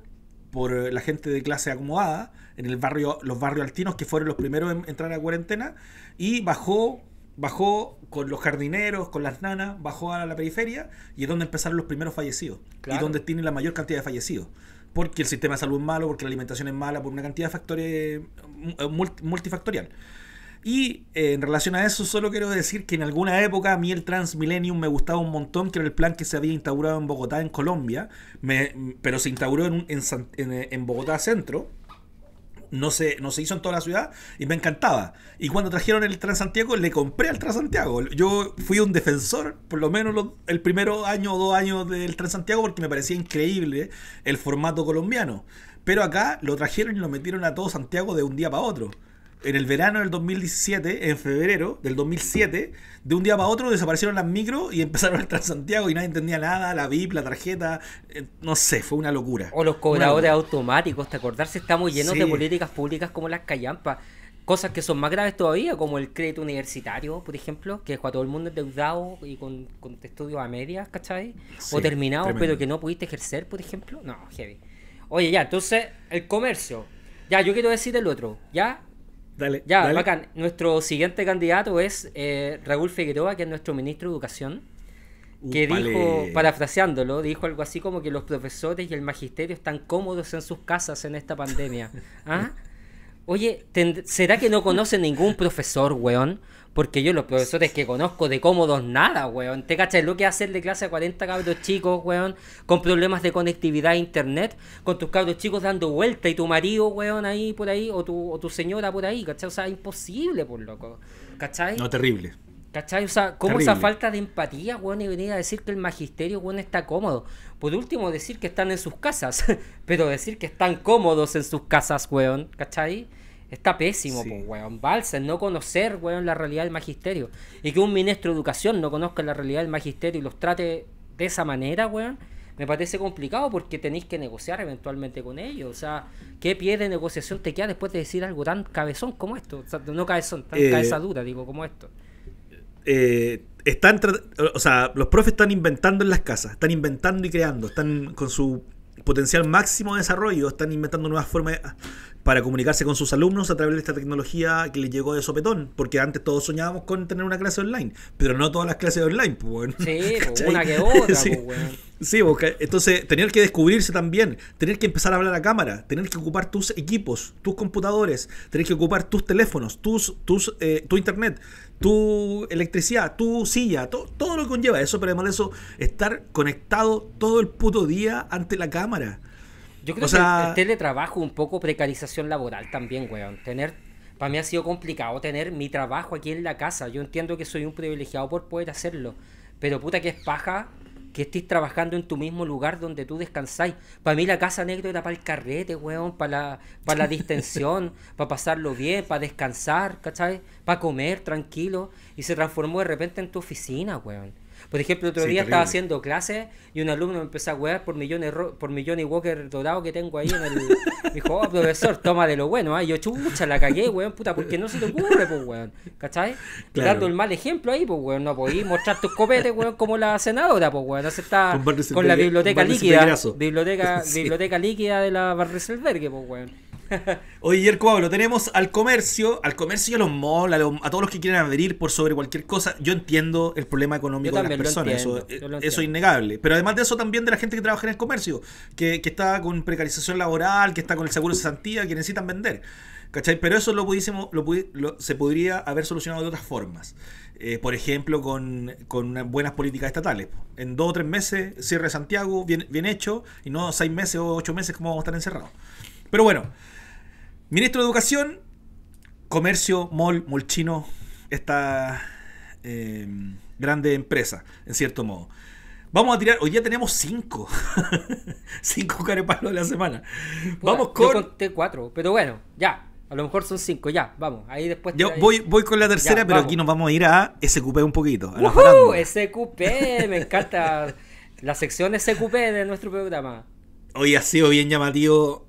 por eh, la gente de clase acomodada, en el barrio, los barrios altinos que fueron los primeros en entrar a cuarentena, y bajó bajó con los jardineros, con las nanas, bajó a la periferia y es donde empezaron los primeros fallecidos y donde tiene la mayor cantidad de fallecidos porque el sistema de salud es malo, porque la alimentación es mala, por una cantidad de factores eh, eh, multifactorial. Y eh, en relación a eso, solo quiero decir que en alguna época a mí el Transmillennium me gustaba un montón, que era el plan que se había instaurado en Bogotá, en Colombia, pero se instauró en, en Bogotá Centro no se, no hizo en toda la ciudad y me encantaba. Y cuando trajeron el Transantiago, le compré al Transantiago. Yo fui un defensor, por lo menos el primero año o dos años del Transantiago, porque me parecía increíble el formato colombiano. Pero acá lo trajeron y lo metieron a todo Santiago de un día para otro en el verano del 2017, en febrero del 2007, de un día para otro desaparecieron las micros y empezaron el Santiago y nadie entendía nada, la VIP, la tarjeta, eh, no sé, fue una locura. O los cobradores automáticos, ¿te acordarse? Estamos llenos de políticas públicas como las callampas. Cosas que son más graves todavía, como el crédito universitario, por ejemplo, que dejó a todo el mundo endeudado y con, estudios a medias, ¿cachai? o terminado, pero que no pudiste ejercer, por ejemplo. No, heavy. Oye, ya, entonces, el comercio. Ya, yo quiero decir el otro. Ya, ya, bacán. Nuestro siguiente candidato es eh, Raúl Figueroa, que es nuestro ministro de Educación, que dijo, parafraseándolo, dijo algo así como que los profesores y el magisterio están cómodos en sus casas en esta pandemia. (laughs) ¿Ah? Oye, ¿será que no conoce ningún profesor, weón? Porque yo los profesores que conozco de cómodos nada, weón. ¿Te cachai? lo que de clase a 40 cabros chicos, weón? Con problemas de conectividad a internet, con tus cabros chicos dando vuelta y tu marido, weón, ahí por ahí, o tu, o tu señora por ahí, ¿cachai? O sea, imposible, por pues, loco. ¿Cachai? No, terrible. ¿Cachai? O sea, ¿cómo esa falta de empatía, weón, y venir a decir que el magisterio, weón, está cómodo? Por último, decir que están en sus casas, (laughs) pero decir que están cómodos en sus casas, weón, ¿cachai? Está pésimo, pues, weón. Balsa, no conocer, weón, la realidad del magisterio. Y que un ministro de educación no conozca la realidad del magisterio y los trate de esa manera, weón, me parece complicado porque tenéis que negociar eventualmente con ellos. O sea, ¿qué pie de negociación te queda después de decir algo tan cabezón como esto? O sea, no cabezón, tan eh, cabeza dura, digo, como esto. Eh, están, o sea, los profes están inventando en las casas, están inventando y creando, están con su potencial máximo de desarrollo, están inventando nuevas formas de para comunicarse con sus alumnos a través de esta tecnología que les llegó de sopetón, porque antes todos soñábamos con tener una clase online, pero no todas las clases online, bueno, pues, Sí, (laughs) pues, una que otra, (laughs) sí. porque pues, entonces tener que descubrirse también, tener que empezar a hablar a cámara, tener que ocupar tus equipos, tus computadores, tener que ocupar tus teléfonos, tus, tus, eh, tu internet, tu electricidad, tu silla, todo lo que conlleva eso, pero además de eso, estar conectado todo el puto día ante la cámara. Yo creo que el teletrabajo, un poco precarización laboral también, weón. Tener, para mí ha sido complicado tener mi trabajo aquí en la casa. Yo entiendo que soy un privilegiado por poder hacerlo, pero puta que es paja que estés trabajando en tu mismo lugar donde tú descansáis. Para mí la casa negra era para el carrete, weón, para para la (laughs) distensión, para pasarlo bien, para descansar, ¿cachai? Para comer tranquilo. Y se transformó de repente en tu oficina, weón. Por ejemplo, otro día estaba haciendo clases y un alumno me empezó a wear por millones por millones Walker dorado que tengo ahí en el. me (laughs) dijo, oh, profesor, toma de lo bueno. Y ¿eh? yo, chucha, la cagué, weón, puta, porque no se te ocurre, pues, weón. ¿Cachai? Dando el mal ejemplo ahí, pues, weón. No podí mostrar tus copetes, weón, como la senadora, pues, weón. Acepta con, con la biblioteca líquida. Biblioteca, (laughs) biblioteca líquida de la Barreselberg, pues, weón. (laughs) Oye, Yerko lo tenemos al comercio, al comercio y a los malls, a, todos los que quieren adherir por sobre cualquier cosa. Yo entiendo el problema económico de las personas, eso, eh, es innegable. Pero además de eso, también de la gente que trabaja en el comercio, que, está con precarización laboral, que está con el seguro de cesantía, que necesitan vender. ¿Cachai? Pero eso lo, pudimos, lo, se podría haber solucionado de otras formas. Eh, por ejemplo, con, buenas políticas estatales. En dos o tres meses, cierre Santiago, bien, bien hecho, y no seis meses o ocho meses como vamos a estar encerrados. Pero bueno, Ministro de Educación, Comercio, Mall, Molchino, esta eh, grande empresa, en cierto modo. Vamos a tirar, hoy ya tenemos cinco. (laughs) cinco carepalos de la semana. vamos con. Yo conté cuatro, pero bueno, ya. A lo mejor son cinco, ya, vamos. Ahí después. Yo voy, voy con la tercera, pero aquí nos vamos a ir a SQP un poquito. SQP, me encanta. (laughs) la sección SQP de nuestro programa. Hoy ha sido bien llamativo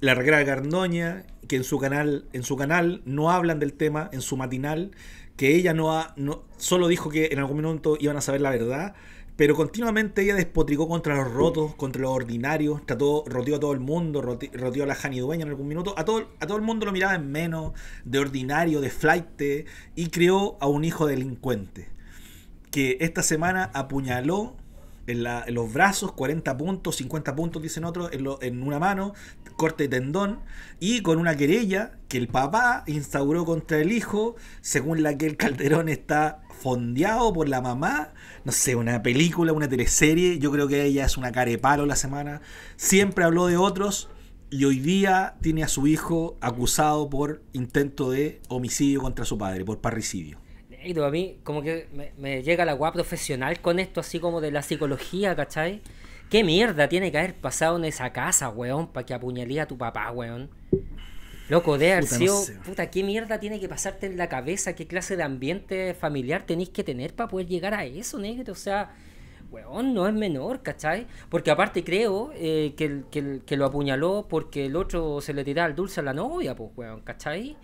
la de Gardoña, que en su canal, en su canal no hablan del tema, en su matinal, que ella no ha, no, solo dijo que en algún momento iban a saber la verdad, pero continuamente ella despotricó contra los rotos, contra los ordinarios, trató, rodeó a todo el mundo, rodeó a la Dueña en algún minuto, a todo, a todo el mundo lo miraba en menos, de ordinario, de flight, y creó a un hijo delincuente, que esta semana apuñaló en, los brazos, 40 puntos, 50 puntos, dicen otros, en, en una mano, corte de tendón, y con una querella que el papá instauró contra el hijo, según la que el Calderón está fondeado por la mamá, no sé, una película, una teleserie, yo creo que ella es una careparo la semana, siempre habló de otros y hoy día tiene a su hijo acusado por intento de homicidio contra su padre, por parricidio a mí como que me, llega la guapa profesional con esto así como de la psicología, ¿cachai? ¿Qué mierda tiene que haber pasado en esa casa, weón, para que apuñalía a tu papá, weón? Loco, de arcio puta, ¿qué mierda tiene que pasarte en la cabeza? ¿Qué clase de ambiente familiar tenéis que tener para poder llegar a eso, negro? O sea, weón, no es menor, ¿cachai? Porque aparte creo eh, que, que, lo apuñaló porque el otro se le tiraba el dulce a la novia, pues, weón, ¿cachai?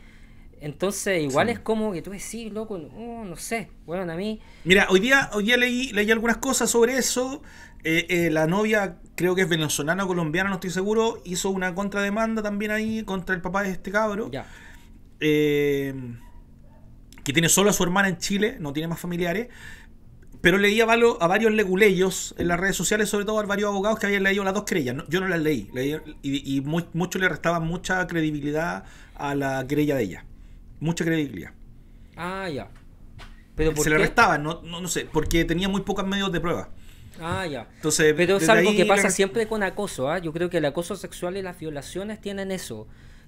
Entonces, igual es como que tú decís, loco, no, sé. Bueno, a mí. Mira, hoy día, hoy leí, leí algunas cosas sobre eso. Eh, eh, la novia, creo que es venezolana o colombiana, no estoy seguro, hizo una contrademanda también ahí contra el papá de este cabro. Ya. Eh, que tiene solo a su hermana en Chile, no tiene más familiares. Pero leía a, a varios leguleyos en las redes sociales, sobre todo a varios abogados que habían leído las dos querellas. yo no las leí, leí y, mucho le restaba mucha credibilidad a la querella de ella mucha credibilidad. Ah, ya. se le restaba, no, sé, porque tenía muy pocos medios de prueba. Ah, ya. Entonces, Pero es algo que pasa siempre con acoso, ¿ah? Yo creo que el acoso sexual y las violaciones tienen eso.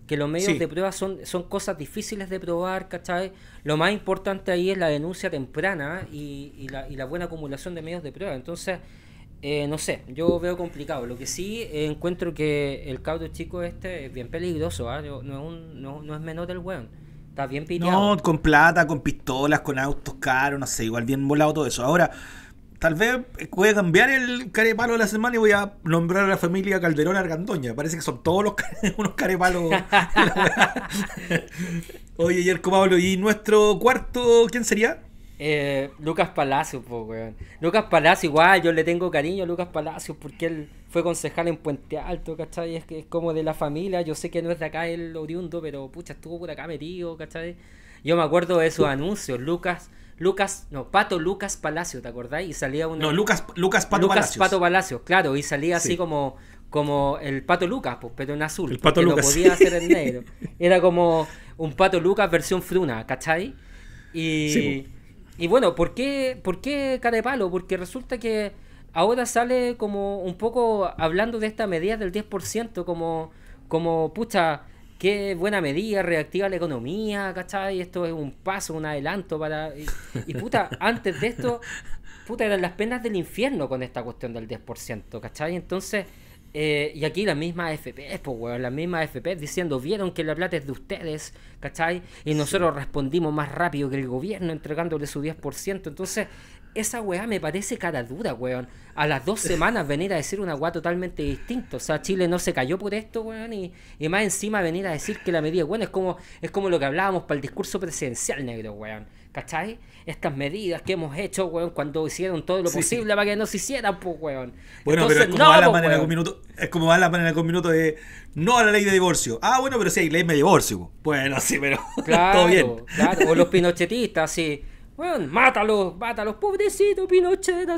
Que los medios de prueba son, son cosas difíciles de probar, ¿cachai? Lo más importante ahí es la denuncia temprana ¿ah? y, la, y la buena acumulación de medios de prueba. Entonces, eh, no sé, yo veo complicado. Lo que sí eh, encuentro que el cabro chico este es bien peligroso, ¿eh? no, es un, no, es menor el weón. Está bien No, con plata, con pistolas, con autos caros, no sé, igual bien volado todo eso. Ahora, tal vez eh, voy a cambiar el carepalo de la semana y voy a nombrar a la familia Calderón Argandoña. Parece que son todos los (laughs) unos carepalos. (laughs) Oye, Yerko Pablo, ¿y nuestro cuarto quién sería? Eh, Lucas Palacio, weón. Lucas Palacio, igual, yo le tengo cariño a Lucas Palacio porque él fue concejal en Puente Alto, ¿cachai? Es que es como de la familia, yo sé que no es de acá el oriundo, pero pucha, estuvo por acá metido, ¿cachai? Yo me acuerdo de esos anuncios, Lucas, Lucas, no, Pato Lucas Palacio, ¿te acordáis? Y salía un No, Lucas, Lucas Pato Lucas Palacios. Pato Palacio, claro, y salía así como como el Pato Lucas, pues, pero en azul. El Pato Lucas. podía hacer en (laughs) negro. Era como un Pato Lucas versión Fruna, ¿cachai? Y... Y bueno, ¿por qué, por qué palo? Porque resulta que ahora sale como un poco hablando de esta medida del 10%, como, como pucha, qué buena medida, reactiva la economía, ¿cachai? Esto es un paso, un adelanto para... Y, puta, antes de esto, puta, eran las penas del infierno con esta cuestión del 10%, ¿cachai? Entonces eh, y aquí la misma FP, pues, weón, las mismas FP diciendo, vieron que la plata es de ustedes, ¿cachai? Y nosotros respondimos más rápido que el gobierno entregándole su 10%. Entonces, esa weá me parece cara dura, weón. A las dos (laughs) semanas venir a decir una weá totalmente distinta. O sea, Chile no se cayó por esto, weón. Y, y más encima venir a decir que la medida, weón, es como, es como lo que hablábamos para el discurso presidencial, negro, weón. ¿Cachai? Estas medidas que hemos hecho, weón, cuando hicieron todo lo posible para que no se hicieran, pues, weón. Bueno, pero es como, no, va la pues, manera con minuto, es como la manera con minuto de no a la ley de divorcio. Ah, bueno, pero sí hay ley de divorcio. Pues. Bueno, sí, pero (laughs) claro, todo bien. Claro, o los pinochetistas, sí weón mátalo mátalo pobrecito Pinochet,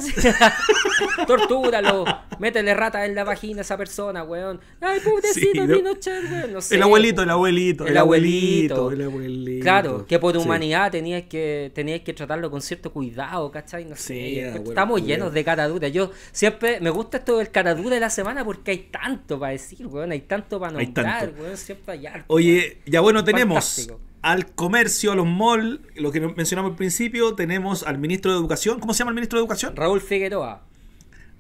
(laughs) Tortúralo, métele rata en la vagina a esa persona, weón. Ay, pobrecito Pinochet, No sé, el abuelito, el abuelito, el abuelito, el abuelito. Claro, que por humanidad tenías que tenías que tratarlo con cierto cuidado, ¿cachai? No sé. estamos llenos de caraduras. Yo siempre me gusta esto del caradura de la semana porque hay tanto para decir, weón. Hay tanto para nombrar, weón. hay Oye, ya bueno, tenemos al comercio, a los malls, lo que mencionamos al principio, tenemos al ministro de Educación. ¿Cómo se llama el ministro de Educación? Raúl Figueroa.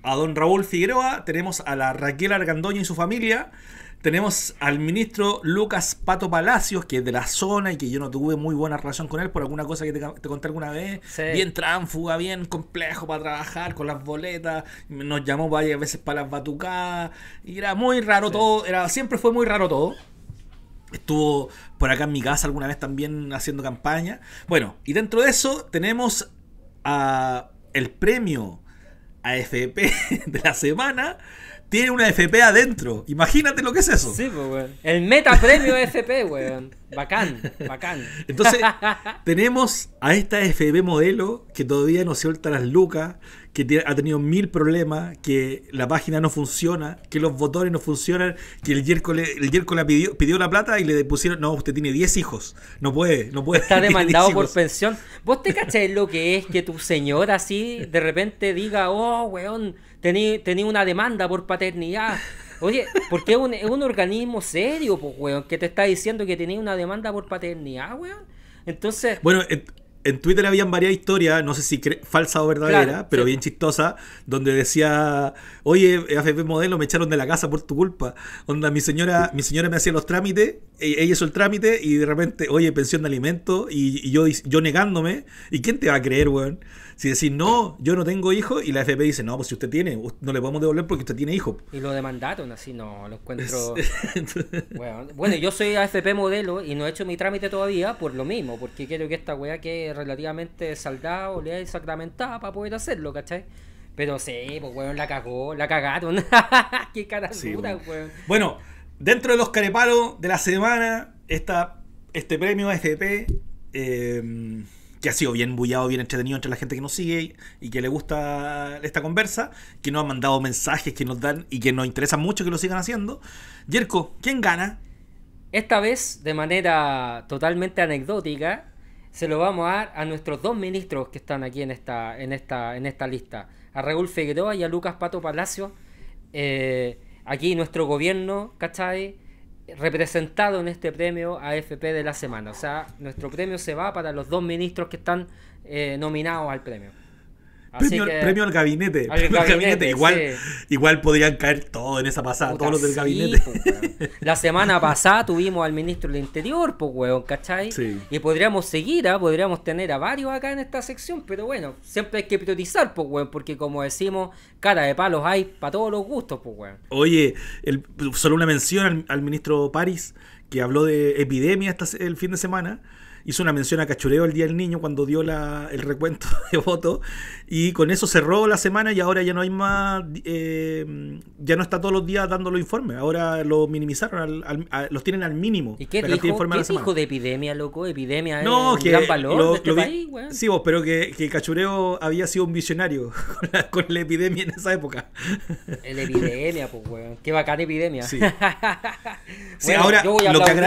A don Raúl Figueroa, tenemos a la Raquel Argandoña y su familia. Tenemos al ministro Lucas Pato Palacios, que es de la zona y que yo no tuve muy buena relación con él por alguna cosa que te, conté alguna vez. Bien tránfuga, bien complejo para trabajar, con las boletas. Nos llamó varias veces para las batucadas. Y era muy raro todo. Era, siempre fue muy raro todo. Estuvo por acá en mi casa alguna vez también haciendo campaña. Bueno, y dentro de eso tenemos a el premio AFP (laughs) de la semana tiene una FP adentro. Imagínate lo que es eso. Sí, pues, weón. El meta premio FP, weón. Bacán, bacán. Entonces, (laughs) tenemos a esta FP modelo que todavía no se suelta las lucas, que ha tenido mil problemas, que la página no funciona, que los botones no funcionan, que el Yerko, le, pidió, pidió, la plata y le pusieron, no, usted tiene 10 hijos, no puede, no puede. Está (laughs) demandado por pensión. ¿Vos te cachás lo que es que tu señora así de repente diga, oh, weón, Tenía tení una demanda por paternidad. Oye, porque es un, es un organismo serio, weón, que te está diciendo que tenía una demanda por paternidad, weón. Entonces. Bueno, en, Twitter habían varias historias, no sé si falsa o verdadera, pero bien chistosa, donde decía, oye, AFP Modelo, me echaron de la casa por tu culpa. Onda, mi señora, mi señora me hacía los trámites, e, ella hizo el trámite y de repente, oye, pensión de alimentos, y, yo, yo negándome. ¿Y quién te va a creer, weón? Si decís, no, yo no tengo hijos, y la FP dice, no, pues si usted tiene, no le podemos devolver porque usted tiene hijos. Y lo demandaron, así no, lo encuentro. (laughs) bueno, yo soy AFP modelo y no he hecho mi trámite todavía por lo mismo, porque quiero que esta weá quede relativamente saldada, oleada y sacramentada para poder hacerlo, ¿cachai? Pero sí, pues weón, la cagó, la cagaron. (laughs) Qué cara sí, bueno. weón. Bueno, dentro de los carepalos de la semana, Está este premio AFP. Eh, que ha sido bien bullado, bien entretenido entre la gente que nos sigue y, que le gusta esta conversa, que nos ha mandado mensajes que nos dan y que nos interesa mucho que lo sigan haciendo. Yerko, ¿quién gana? Esta vez, de manera totalmente anecdótica, se lo vamos a dar a nuestros dos ministros que están aquí en esta, en esta, en esta lista, a Raúl Figueroa y a Lucas Pato Palacio. Eh, aquí nuestro gobierno, ¿cachai? representado en este premio AFP de la semana. O sea, nuestro premio se va para los dos ministros que están eh, nominados al premio premio, al gabinete. Igual, igual podrían caer todos en esa pasada, todos los del gabinete. (laughs) la semana pasada tuvimos al ministro del Interior, pues, weón, ¿cachai? Y podríamos seguir, ¿ah? podríamos tener a varios acá en esta sección, pero bueno, siempre hay que priorizar, pues, porque como decimos, cara de palos hay para todos los gustos, pues, Oye, solo una mención al, ministro París, que habló de epidemia el fin de semana hizo una mención a Cachureo el Día del Niño cuando dio la, el recuento (laughs) de votos y con eso cerró la semana y ahora ya no hay más, eh, ya no está todos los días dando los informes, ahora lo minimizaron, al, los tienen al mínimo. ¿Y qué dijo, ¿qué de epidemia, loco? Epidemia no, es gran valor de este país, Sí, vos, pero que, que, Cachureo había sido un visionario (laughs) con la, epidemia en esa época. La epidemia, pues, bueno Qué bacán epidemia. Sí. (laughs) sí ahora, yo voy a lo bravo,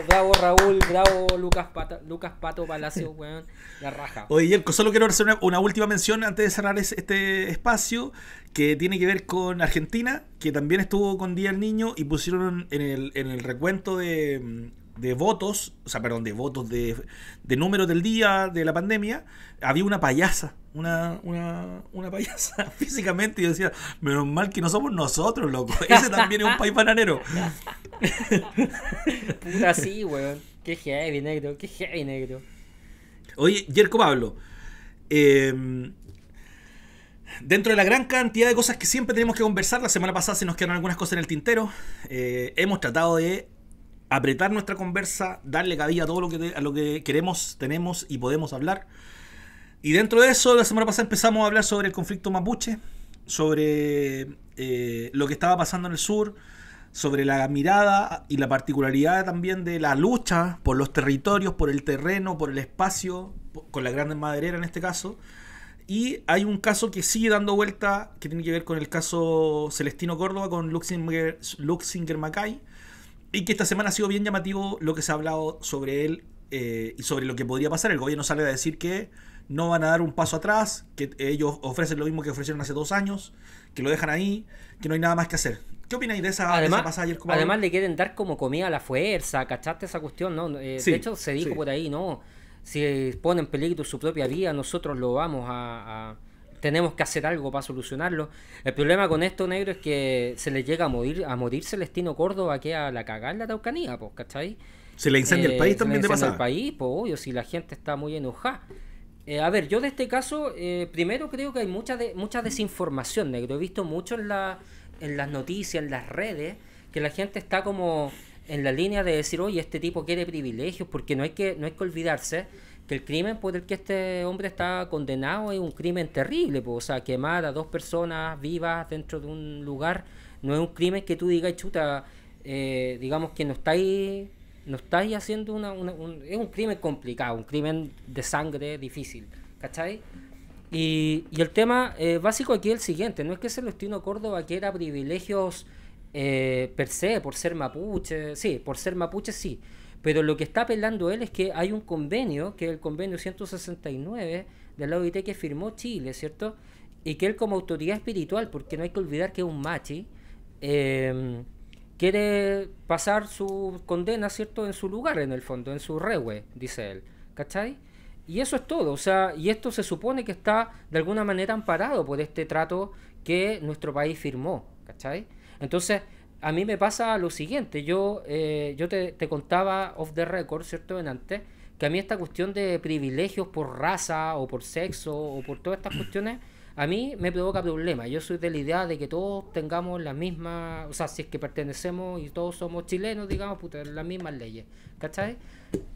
bravo, Raúl bravo Lucas, Pato, Lucas Palacio, (laughs) La raja. Oye, solo quiero hacer una, última mención antes de cerrar este espacio que tiene que ver con Argentina, que también estuvo con Día del Niño y pusieron en el recuento de de votos, o sea, perdón, de votos de, de números del día de la pandemia, había una payasa, una, una, payasa (laughs) físicamente. Y yo decía, menos mal que no somos nosotros, loco. Ese también es un país bananero. (laughs) Puta, sí, weón. Qué heavy, negro. Qué heavy, negro. Oye, Jerko Pablo. Em, dentro de la gran cantidad de cosas que siempre tenemos que conversar, la semana pasada se nos quedaron algunas cosas en el tintero. Eh, hemos tratado de apretar nuestra conversa, darle cabida a todo lo que, lo que queremos, tenemos y podemos hablar. Y dentro de eso, la semana pasada empezamos a hablar sobre el conflicto mapuche, sobre eh, lo que estaba pasando en el sur, sobre la mirada y la particularidad también de la lucha por los territorios, por el terreno, por el espacio, con la gran maderera en este caso. Y hay un caso que sigue dando vuelta, que tiene que ver con el caso Celestino Córdoba, con Luxinger, Luxinger Macay, y que esta semana ha sido bien llamativo lo que se ha hablado sobre él eh, y sobre lo que podría pasar. El gobierno sale a decir que no van a dar un paso atrás, que ellos ofrecen lo mismo que ofrecieron hace dos años, que lo dejan ahí, que no hay nada más que hacer. ¿Qué opináis de esa, además, ayer? además le quieren dar como comida a la fuerza, ¿cachaste esa cuestión? no eh, De hecho, se dijo por ahí, ¿no? Si pone en peligro su propia vida, nosotros lo vamos a tenemos que hacer algo para solucionarlo. El problema con esto, negro, es que se le llega a morir, a morir Celestino Córdoba, que a la cagada en la Taucanía, pues, ¿cachai? Se le incendia el eh, país también de pasada. el país, pues, obvio, si la gente está muy enojada. Eh, a ver, yo de este caso, eh, primero creo que hay mucha, de, mucha desinformación, negro. He visto mucho en, la, en las noticias, en las redes, que la gente está como en la línea de decir, oye, este tipo quiere privilegios, porque no hay que, no hay que olvidarse que el crimen por pues, el que este hombre está condenado es un crimen terrible, pues, o sea, quemar a dos personas vivas dentro de un lugar no es un crimen que tú digas, chuta, eh, digamos que no estáis, no estáis haciendo una, un, es un crimen complicado, un crimen de sangre difícil, ¿cachai? Y, el tema eh, básico aquí es el siguiente, no es que Celestino Córdoba era privilegios eh, per se, por ser mapuche, sí, por ser mapuche sí, pero lo que está apelando él es que hay un convenio, que es el convenio 169 de la OIT que firmó Chile, ¿cierto? Y que él como autoridad espiritual, porque no hay que olvidar que es un machi, em, quiere pasar su condena, ¿cierto?, en su lugar, en el fondo, en su rewe, dice él, ¿cachai? Y eso es todo, o sea, y esto se supone que está de alguna manera amparado por este trato que nuestro país firmó, ¿cachai? Entonces, a mí me pasa lo siguiente, yo, eh, yo te, contaba off the record, ¿cierto? En antes, que a mí esta cuestión de privilegios por raza o por sexo o por todas estas cuestiones, a mí me provoca problemas. Yo soy de la idea de que todos tengamos la misma, o sea, si es que pertenecemos y todos somos chilenos, digamos, puta, las mismas leyes, ¿cachai?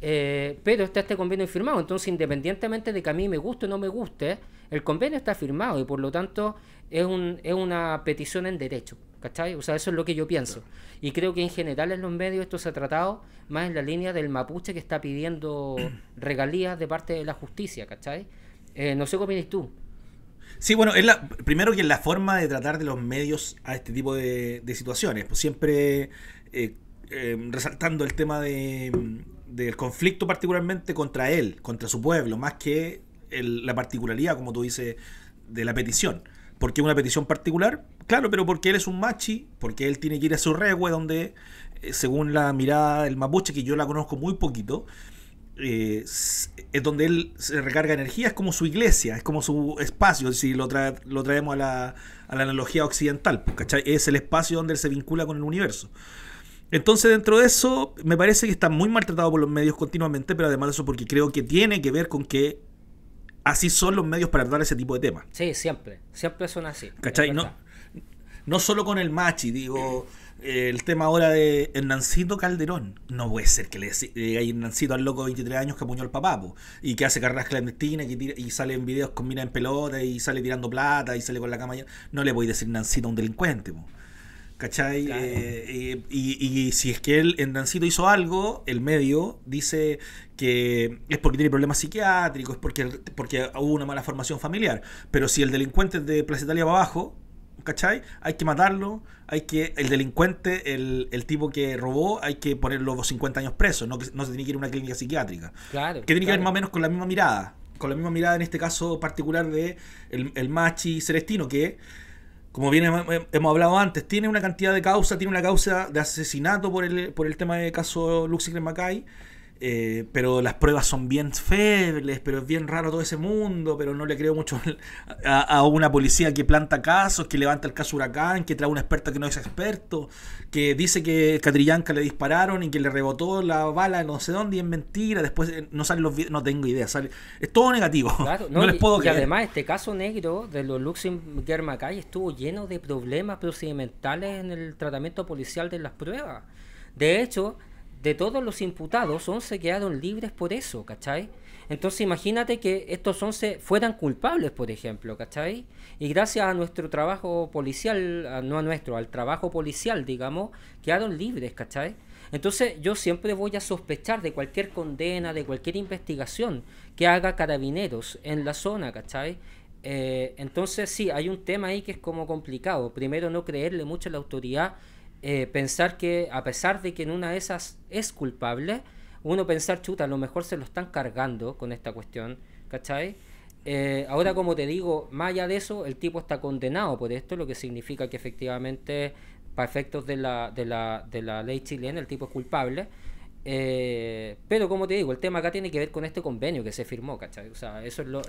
Eh, pero está este convenio firmado, entonces independientemente de que a mí me guste o no me guste, el convenio está firmado y por lo tanto es, un, es una petición en derecho. ¿Cachai? O sea, eso es lo que yo pienso. Y creo que en general en los medios esto se ha tratado más en la línea del mapuche que está pidiendo (clears throat) regalías de parte de la justicia, ¿cachai? Eh, no sé qué opinas tú. Sí, bueno, es la, primero que es la forma de tratar de los medios a este tipo de, situaciones. Pues siempre eh, eh, resaltando el tema de, del conflicto particularmente contra él, contra su pueblo, más que la particularidad, como tú dices, de la petición. ¿Por qué una petición particular? Claro, pero porque él es un machi, porque él tiene que ir a su regue, donde, eh, según la mirada del mapuche, que yo la conozco muy poquito, eh, es donde él se recarga energía, es como su iglesia, es como su espacio, si lo, traemos a la, a la analogía occidental, pues, ¿cachai? Es el espacio donde él se vincula con el universo. Entonces, dentro de eso, me parece que está muy maltratado por los medios continuamente, pero además de eso, porque creo que tiene que ver con que así son los medios para tratar ese tipo de temas. Sí, siempre, siempre son así. ¿Cachai? No, no solo con el machi, digo, eh, el tema ahora de Hernancito Calderón. No puede ser que le diga Hay Hernancito al loco de 23 años que apuñó al papá, po, y que hace carreras clandestinas y, tira, sale en videos con mina en pelota y sale tirando plata y sale con la cama. No le voy a decir Hernancito a un delincuente, po. ¿Cachai? Eh, eh, y, y, si es que él en Dancito hizo algo, el medio dice que es porque tiene problemas psiquiátricos, es porque, porque hubo una mala formación familiar. Pero si el delincuente es de Placetalia Italia va abajo, ¿cachai? Hay que matarlo, hay que, el delincuente, el, el, tipo que robó, hay que ponerlo 50 años preso, no, no se tiene que ir a una clínica psiquiátrica. Claro, que tiene que ver más o menos con la misma mirada, con la misma mirada en este caso particular de el machi celestino, que como bien eh, hemos hablado antes, tiene una cantidad de causa, tiene una causa de asesinato por el, por el tema de caso Luxigre Macay. Eh, pero las pruebas son bien febles, pero es bien raro todo ese mundo, pero no le creo mucho a, una policía que planta casos, que levanta el caso huracán, que trae un experto que no es experto, que dice que Catrillanca le dispararon y que le rebotó la bala no sé dónde y es mentira, después eh, no salen los no tengo idea, sale, es todo negativo, (laughs) no, les puedo y, además este caso negro de los guerra Macay estuvo lleno de problemas procedimentales en el tratamiento policial de las pruebas. De hecho, de todos los imputados, 11 quedaron libres por eso, ¿cachai? Entonces imagínate que estos 11 fueran culpables, por ejemplo, ¿cachai? Y gracias a nuestro trabajo policial, no a nuestro, al trabajo policial, digamos, quedaron libres, ¿cachai? Entonces yo siempre voy a sospechar de cualquier condena, de cualquier investigación que haga carabineros en la zona, ¿cachai? Eh, entonces sí, hay un tema ahí que es como complicado. Primero no creerle mucho a la autoridad eh, pensar que a pesar de que en una de esas es culpable, uno pensar, chuta, a lo mejor se lo están cargando con esta cuestión, ¿cachai? Eh, ahora, como te digo, más allá de eso, el tipo está condenado por esto, lo que significa que efectivamente, para efectos de la, de la, ley chilena, el tipo es culpable. Eh, pero como te digo, el tema acá tiene que ver con este convenio que se firmó, ¿cachai? O sea, eso es lo...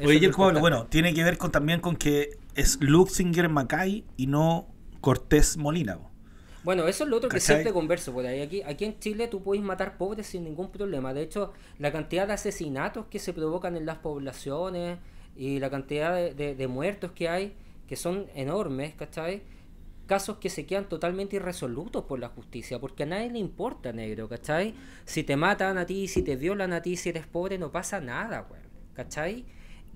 bueno, tiene que ver también con que es Luxinger Macay y no Cortés Molina. Bueno, eso es lo otro que siempre converso por pues, ahí. Aquí, aquí en Chile tú puedes matar pobres sin ningún problema. De hecho, la cantidad de asesinatos que se provocan en las poblaciones y la cantidad de, muertos que hay, que son enormes, ¿cachai? Casos que se quedan totalmente irresolutos por la justicia, porque a nadie le importa, negro, ¿cachai? Si te matan a ti, si te violan a ti, si eres pobre, no pasa nada, ¿cachai?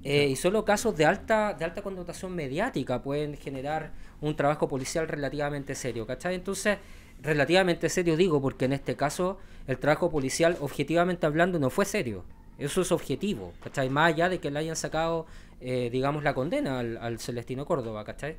Eh, y solo casos de alta, de alta connotación mediática pueden generar un trabajo policial relativamente serio, ¿cachai? Entonces, relativamente serio digo, porque en este caso el trabajo policial, objetivamente hablando, no fue serio. Eso es objetivo, ¿cachai? Más allá de que le hayan sacado, eh, digamos, la condena al, Celestino Córdoba, ¿cachai?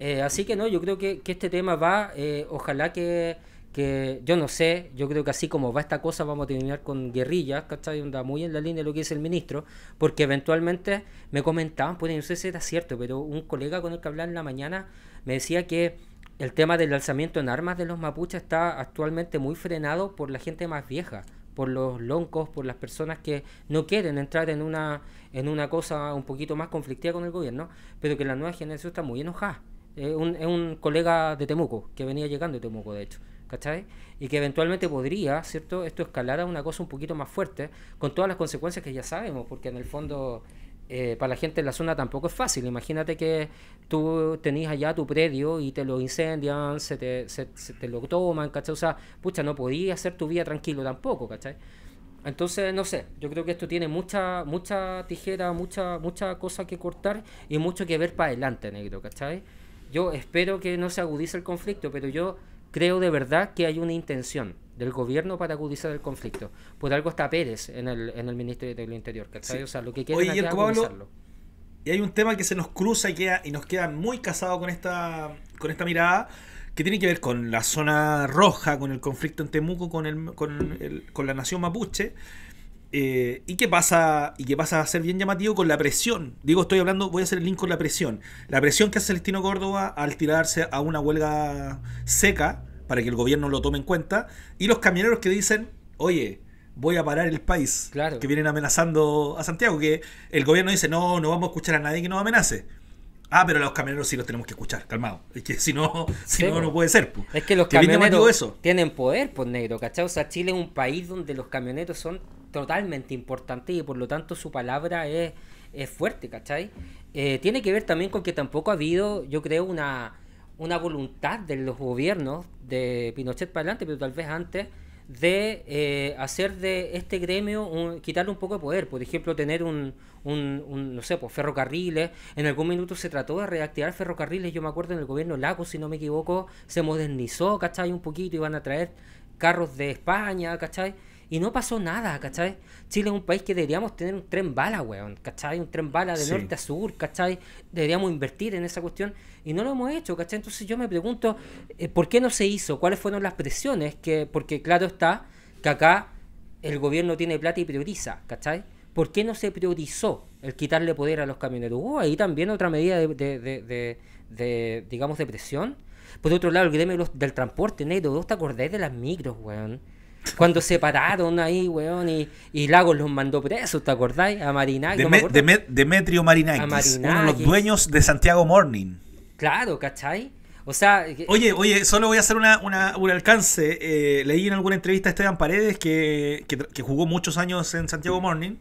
Eh, así que no, yo creo que este tema va, ojalá que que yo no sé, yo creo que así como va esta cosa vamos a terminar con guerrillas, ¿cachai? Onda muy en la línea de lo que dice el ministro, porque eventualmente me comentaban, pues no sé si era cierto, pero un colega con el que hablaba en la mañana me decía que el tema del alzamiento en armas de los mapuches está actualmente muy frenado por la gente más vieja, por los loncos, por las personas que no quieren entrar en una, en una cosa un poquito más conflictiva con el gobierno, pero que la nueva generación está muy enojada. Es un, un colega de Temuco, que venía llegando de Temuco, de hecho. ¿cachai? Y que eventualmente podría, ¿cierto? Esto escalar a una cosa un poquito más fuerte, con todas las consecuencias que ya sabemos, porque en el fondo... Eh, para la gente en la zona tampoco es fácil. Imagínate que tú tenías allá tu predio y te lo incendian, se te, lo toman, ¿cachai? O sea, pucha, no podías hacer tu vida tranquilo tampoco, ¿cachai? Entonces, no sé, yo creo que esto tiene mucha, mucha tijera, mucha, mucha cosa que cortar y mucho que ver para adelante, negro, ¿cachai? Yo espero que no se agudice el conflicto, pero yo creo de verdad que hay una intención del gobierno para agudizar el conflicto. Por algo está Pérez en el, en el Ministerio del Interior, que Sí. O sea, lo que quieren Y hay un tema que se nos cruza y, queda, y nos queda muy casado con esta, con esta mirada, que tiene que ver con la zona roja, con el conflicto en Temuco, con, el, con, con la nación mapuche, eh, y qué pasa y qué pasa a ser bien llamativo con la presión. Digo, estoy hablando, voy a hacer el link con la presión. La presión que hace Celestino Córdoba al tirarse a una huelga seca para que el gobierno lo tome en cuenta y los camioneros que dicen, "Oye, voy a parar el país", que vienen amenazando a Santiago, que el gobierno dice, "No, no vamos a escuchar a nadie que nos amenace." Ah, pero los camioneros sí los tenemos que escuchar, calmado. Es que si no, (laughs) si no, no puede ser. Es que los camioneros tienen poder, pues negro, ¿cachai? O sea, Chile es un país donde los camioneros son totalmente importante y por lo tanto su palabra es, fuerte, ¿cachai? Eh, tiene que ver también con que tampoco ha habido, yo creo, una, voluntad de los gobiernos de Pinochet para adelante, pero tal vez antes, de eh, hacer de este gremio, quitarle un poco de poder, por ejemplo, tener un, no sé, pues ferrocarriles, en algún minuto se trató de reactivar ferrocarriles, yo me acuerdo en el gobierno Lago, si no me equivoco, se modernizó, ¿cachai? Un poquito, iban a traer carros de España, ¿cachai? Y no pasó nada, ¿cachai? Chile es un país que deberíamos tener un tren bala, weón, ¿cachai? Un tren bala de norte a sur, ¿cachai? Deberíamos invertir en esa cuestión y no lo hemos hecho, ¿cachai? Entonces yo me pregunto, eh, ¿por qué no se hizo? ¿Cuáles fueron las presiones? que Porque claro está que acá el gobierno tiene plata y prioriza, ¿cachai? ¿Por qué no se priorizó el quitarle poder a los camioneros? Hubo ahí también otra medida de, digamos, de presión. Por otro lado, el gremio del transporte negro, ¿vos te acordáis de las micros, weón? Cuando se pararon ahí, weón, y, Lagos los mandó presos, ¿te acordáis? A Marinakis. Demetrio Marinakis, uno de los dueños de Santiago Morning. Claro, ¿cachai? O sea, eh, oye, oye, solo voy a hacer una, una un alcance. Eh, leí en alguna entrevista a Esteban Paredes que, jugó muchos años en Santiago Morning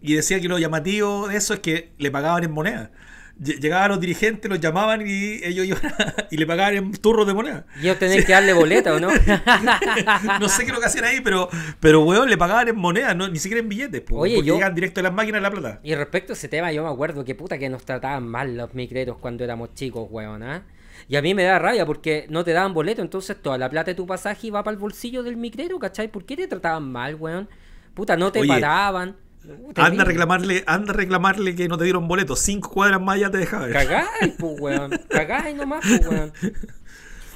y decía que lo llamativo de eso es que le pagaban en moneda llegaban los dirigentes, los llamaban y ellos (laughs) y le pagaban en turros de moneda. Y ellos tenían que darle boleta, ¿o no? (laughs) no sé qué es lo que hacían ahí, pero, pero weón, le pagaban en moneda, ni siquiera en billetes, pues porque llegaban directo de las máquinas la plata. Y respecto a ese tema, yo me acuerdo que puta que nos trataban mal los micreros cuando éramos chicos, weón, ¿ah? Y a mí me da rabia porque no te daban boleto, entonces toda la plata de tu pasaje iba para el bolsillo del micrero, ¿cachai? ¿Por qué te trataban mal, weón? Puta, no te paraban. Anda a reclamarle, anda reclamarle que no te dieron boleto. Cinco cuadras más ya te dejaba. Cagáis, pues, weón. Cagáis nomás, pues, weón. (laughs)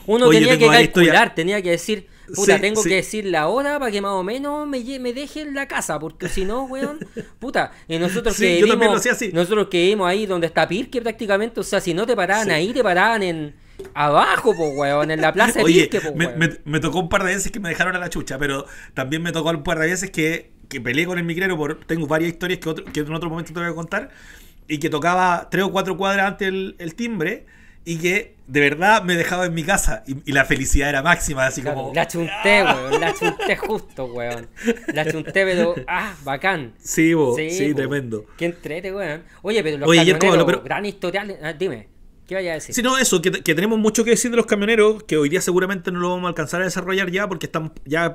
Uno tenía que calcular, tenía que decir, puta, tengo que decir la hora para que más o menos me, me dejen la casa, porque si no, weón, (laughs) puta. Y nosotros que yo vimos, lo así. nosotros que ahí donde está Pirque prácticamente, o sea, si no te paraban ahí, te paraban en abajo, pues, weón, en la plaza de Oye, me, tocó un par de veces que me dejaron a la chucha, pero también me tocó un par de veces que que peleé con el micrero por. Tengo varias historias que, otro, que en otro momento te voy a contar. Y que tocaba tres o cuatro cuadras antes el, timbre. Y que de verdad me dejaba en mi casa. Y, la felicidad era máxima, así como. La chunté, ah". weón. La chunté justo, weón. La chunté, pero. ¡Ah! Bacán. Sí, bo, sí, tremendo. Qué entrete, weón. Oye, pero los Oye, gran historial. Ah, dime. ¿Qué vaya a decir? Sí, no, eso, que, tenemos mucho que decir de los camioneros, que hoy día seguramente no lo vamos a alcanzar a desarrollar ya, porque están ya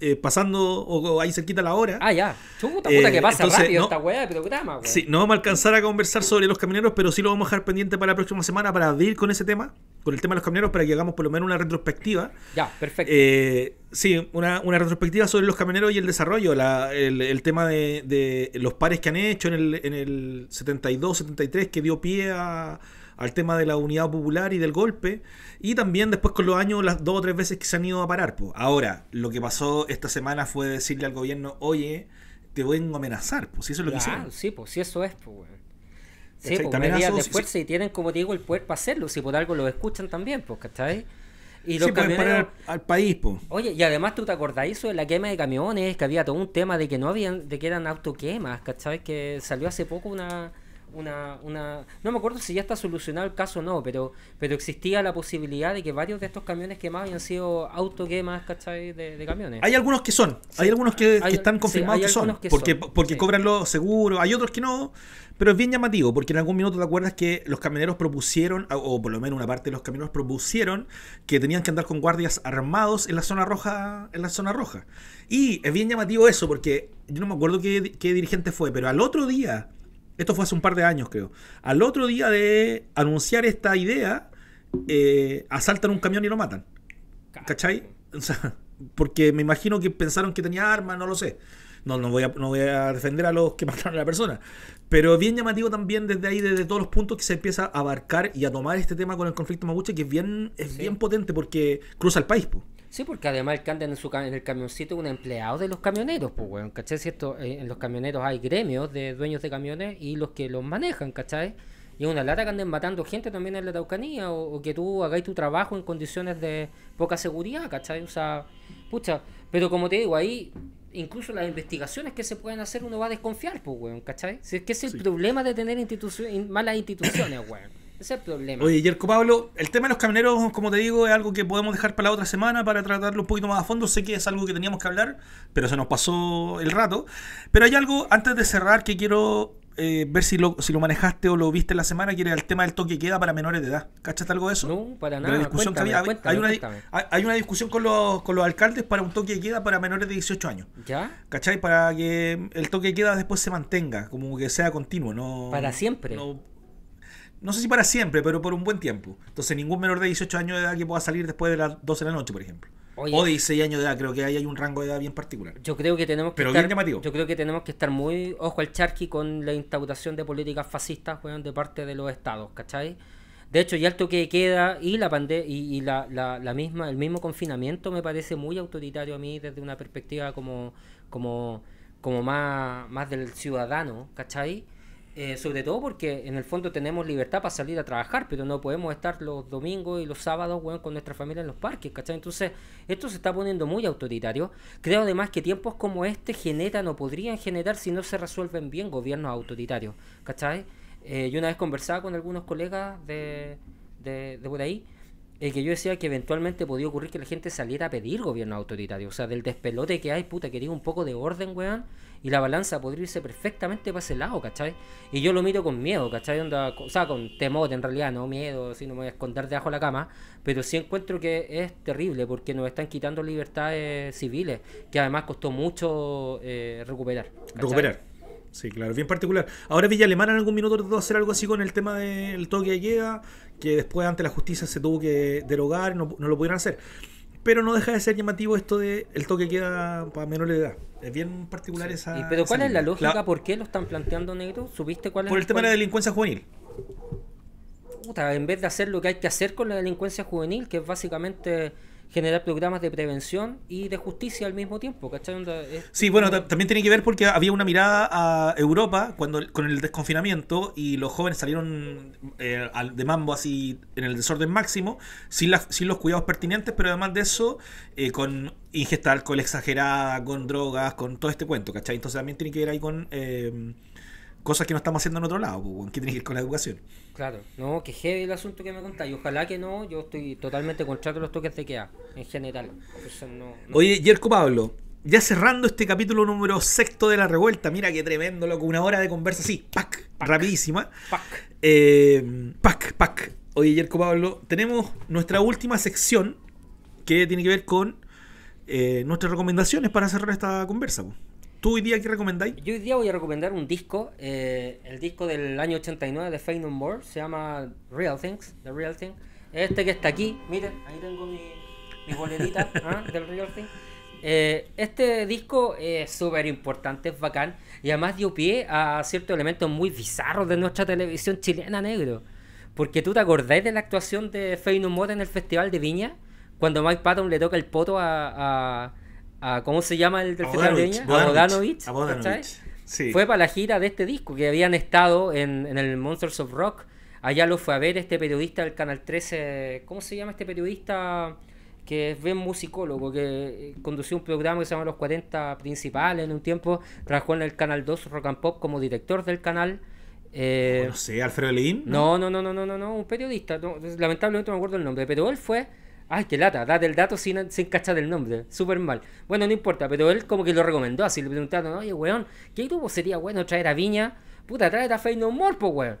eh, pasando o, ahí cerquita la hora. Ah, ya. Chuta puta que eh, pasa rápido no, esta Sí, no vamos a alcanzar a conversar sobre los camioneros, pero sí lo vamos a dejar pendiente para la próxima semana para abrir con ese tema, con el tema de los camioneros, para que hagamos por lo menos una retrospectiva. Ya, perfecto. Eh, sí, una, retrospectiva sobre los camioneros y el desarrollo, el, tema de, los pares que han hecho en el 72, 73, que dio pie a al tema de la unidad popular y del golpe, y también después con los años las dos o tres veces que se han ido a parar. Ahora, lo que pasó esta semana fue decirle al gobierno, oye, te voy a amenazar, pues si eso es lo que ah, Sí, pues si eso es, pues, Sí, pues y tienen, como te digo, el poder para hacerlo, si por algo lo escuchan también, pues, ¿cachai? Y lo sí, al, país, pues. Oye, y además tú te acordás eso de la quema de camiones, que había todo un tema de que no habían, de que eran autoquemas, ¿cachai? Que salió hace poco una, una, No me acuerdo si ya está solucionado el caso o no, pero, pero existía la posibilidad de que varios de estos camiones quemados habían sido auto ¿cachai? De, de, camiones. Hay algunos que son, hay algunos que, están confirmados que son, porque, porque cobran los seguros, hay otros que no, pero es bien llamativo, porque en algún minuto te acuerdas que los camioneros propusieron, o por lo menos una parte de los camioneros propusieron, que tenían que andar con guardias armados en la zona roja. En la zona roja. Y es bien llamativo eso, porque yo no me acuerdo qué, qué dirigente fue, pero al otro día esto fue hace un par de años, creo. Al otro día de anunciar esta idea, eh, asaltan un camión y lo matan. ¿Cachai? (laughs) porque me imagino que pensaron que tenía armas, no lo sé. No, no, voy a, no voy a defender a los que (laughs) mataron a la persona. Pero bien llamativo también desde ahí, desde todos los puntos que se empieza a abarcar y a tomar este tema con el conflicto mapuche, que es bien, es bien potente porque cruza el país. Sí, porque además el que en, su, en el camioncito un empleado de los camioneros, pues, weón, ¿cachai? ¿Cierto? Eh, en los camioneros hay gremios de dueños de camiones y los que los manejan, ¿cachai? Y una lata que anden matando gente también en la Taucanía o, que tú hagáis tu trabajo en condiciones de poca seguridad, ¿cachai? O sea, pucha, pero como te digo, ahí incluso las investigaciones que se pueden hacer uno va a desconfiar, pues, weón, ¿cachai? Si es que es el problema de tener instituciones malas instituciones, weón. Ese es el problema. Oye, Yerko Pablo, el tema de los camioneros, como te digo, es algo que podemos dejar para la otra semana para tratarlo un poquito más a fondo. Sé que es algo que teníamos que hablar, pero se nos pasó el rato. Pero hay algo, antes de cerrar, que quiero eh, ver si lo, si lo manejaste o lo viste en la semana, que era el tema del toque queda para menores de edad. ¿Cachaste algo de eso? No, para nada. La discusión hay, una, discusión con los, alcaldes para un toque queda para menores de 18 años. ¿Ya? ¿Cachai? Para que el toque queda después se mantenga, como que sea continuo. no Para siempre no sé si para siempre, pero por un buen tiempo. Entonces, ningún menor de 18 años de edad que pueda salir después de las 12 de la noche, por ejemplo. o 16 años de edad, creo que ahí hay un rango de edad bien particular. Yo creo que tenemos que pero estar, Yo creo que tenemos que estar muy ojo al charqui con la instauración de políticas fascistas de parte de los estados, ¿cachai? De hecho, ya el que queda y la y, la, misma, el mismo confinamiento me parece muy autoritario a mí desde una perspectiva como, como, como más, más del ciudadano, ¿cachai? Eh, sobre todo porque en el fondo tenemos libertad para salir a trabajar, pero no podemos estar los domingos y los sábados con nuestra familia en los parques, Entonces, esto se está poniendo muy autoritario. Creo además que tiempos como este generan o podrían generar si no se resuelven bien gobiernos autoritarios, eh, yo una vez conversaba con algunos colegas de, de, de por ahí el que yo decía que eventualmente podía ocurrir que la gente saliera a pedir gobierno autoritario. O sea, del despelote que hay, puta, que diga un poco de orden, weón. Y la balanza podría irse perfectamente para ese lado, ¿cachai? Y yo lo miro con miedo, ¿cachai? o sea, con temor en realidad, no miedo, si no me voy a esconder debajo de la cama. Pero sí encuentro que es terrible porque nos están quitando libertades civiles, que además costó mucho eh, recuperar. Recuperar. Sí, claro, bien particular. Ahora Villa en algún minuto trató de hacer algo así con el tema del toque de queda, que después ante la justicia se tuvo que derogar, no, no lo pudieron hacer. Pero no deja de ser llamativo esto de el toque queda para menores de edad. Es bien particular esa. ¿Y pero cuál es la lógica? ¿Por qué lo están planteando negro? ¿Subiste cuál es? Por el, tema de la delincuencia juvenil. Puta, en vez de hacer lo que hay que hacer con la delincuencia juvenil, que es básicamente generar programas de prevención y de justicia al mismo tiempo, ¿cachai? sí, bueno, también tiene que ver porque había una mirada a Europa cuando con el desconfinamiento y los jóvenes salieron eh, de mambo así en el desorden máximo, sin, sin los cuidados pertinentes, pero además de eso, eh, con ingesta de alcohol exagerada, con drogas, con todo este cuento, ¿cachai? Entonces también tiene que ver ahí con... Eh, cosas que no estamos haciendo en otro lado, pues, que tiene que ver con la educación. Claro, no, que heavy el asunto que me contáis. Ojalá que no, yo estoy totalmente contra los toques de queda, en general. Oye, Yerko Pablo, ya cerrando este capítulo número sexto de la revuelta, mira qué tremendo, loco, una hora de conversa así, pac, rapidísima. Pac. Eh, pac, Oye, Yerko Pablo, tenemos nuestra última sección que tiene que ver con eh, nuestras recomendaciones para cerrar esta conversa. ¿Tú hoy día qué recomendáis? Yo hoy día voy a recomendar un disco, eh, el disco del año 89 de Fade No More, se llama Real Things, The Real Thing. Este que está aquí, miren, ahí tengo mi, mi boletita (laughs) ¿ah? del Real Thing. Eh, este disco es súper importante, es bacán, y además dio pie a ciertos elementos muy bizarros de nuestra televisión chilena negro. Porque tú te acordáis de la actuación de Fade No More en el Festival de Viña, cuando Mike Patton le toca el poto a ¿cómo se llama el del Festival de A Sí. Fue para la gira de este disco, que habían estado en, el Monsters of Rock. Allá lo fue a ver este periodista del Canal 13. ¿Cómo se llama este periodista? Que es bien musicólogo, que eh, condució un programa que se llama Los 40 Principales en un tiempo. Trabajó en el Canal 2 Rock and Pop como director del canal. Eh, no sé, Alfredo Lin. No, no, no, no, no, no, un periodista. lamentablemente no me acuerdo el nombre, pero él fue Ay, qué lata, date el dato sin, sin cachar el nombre. Súper mal. Bueno, no importa, pero él como que lo recomendó. Así le preguntaron, oye, weón, ¿qué grupo sería bueno traer a Viña? Puta, traer a Fey No More, weón.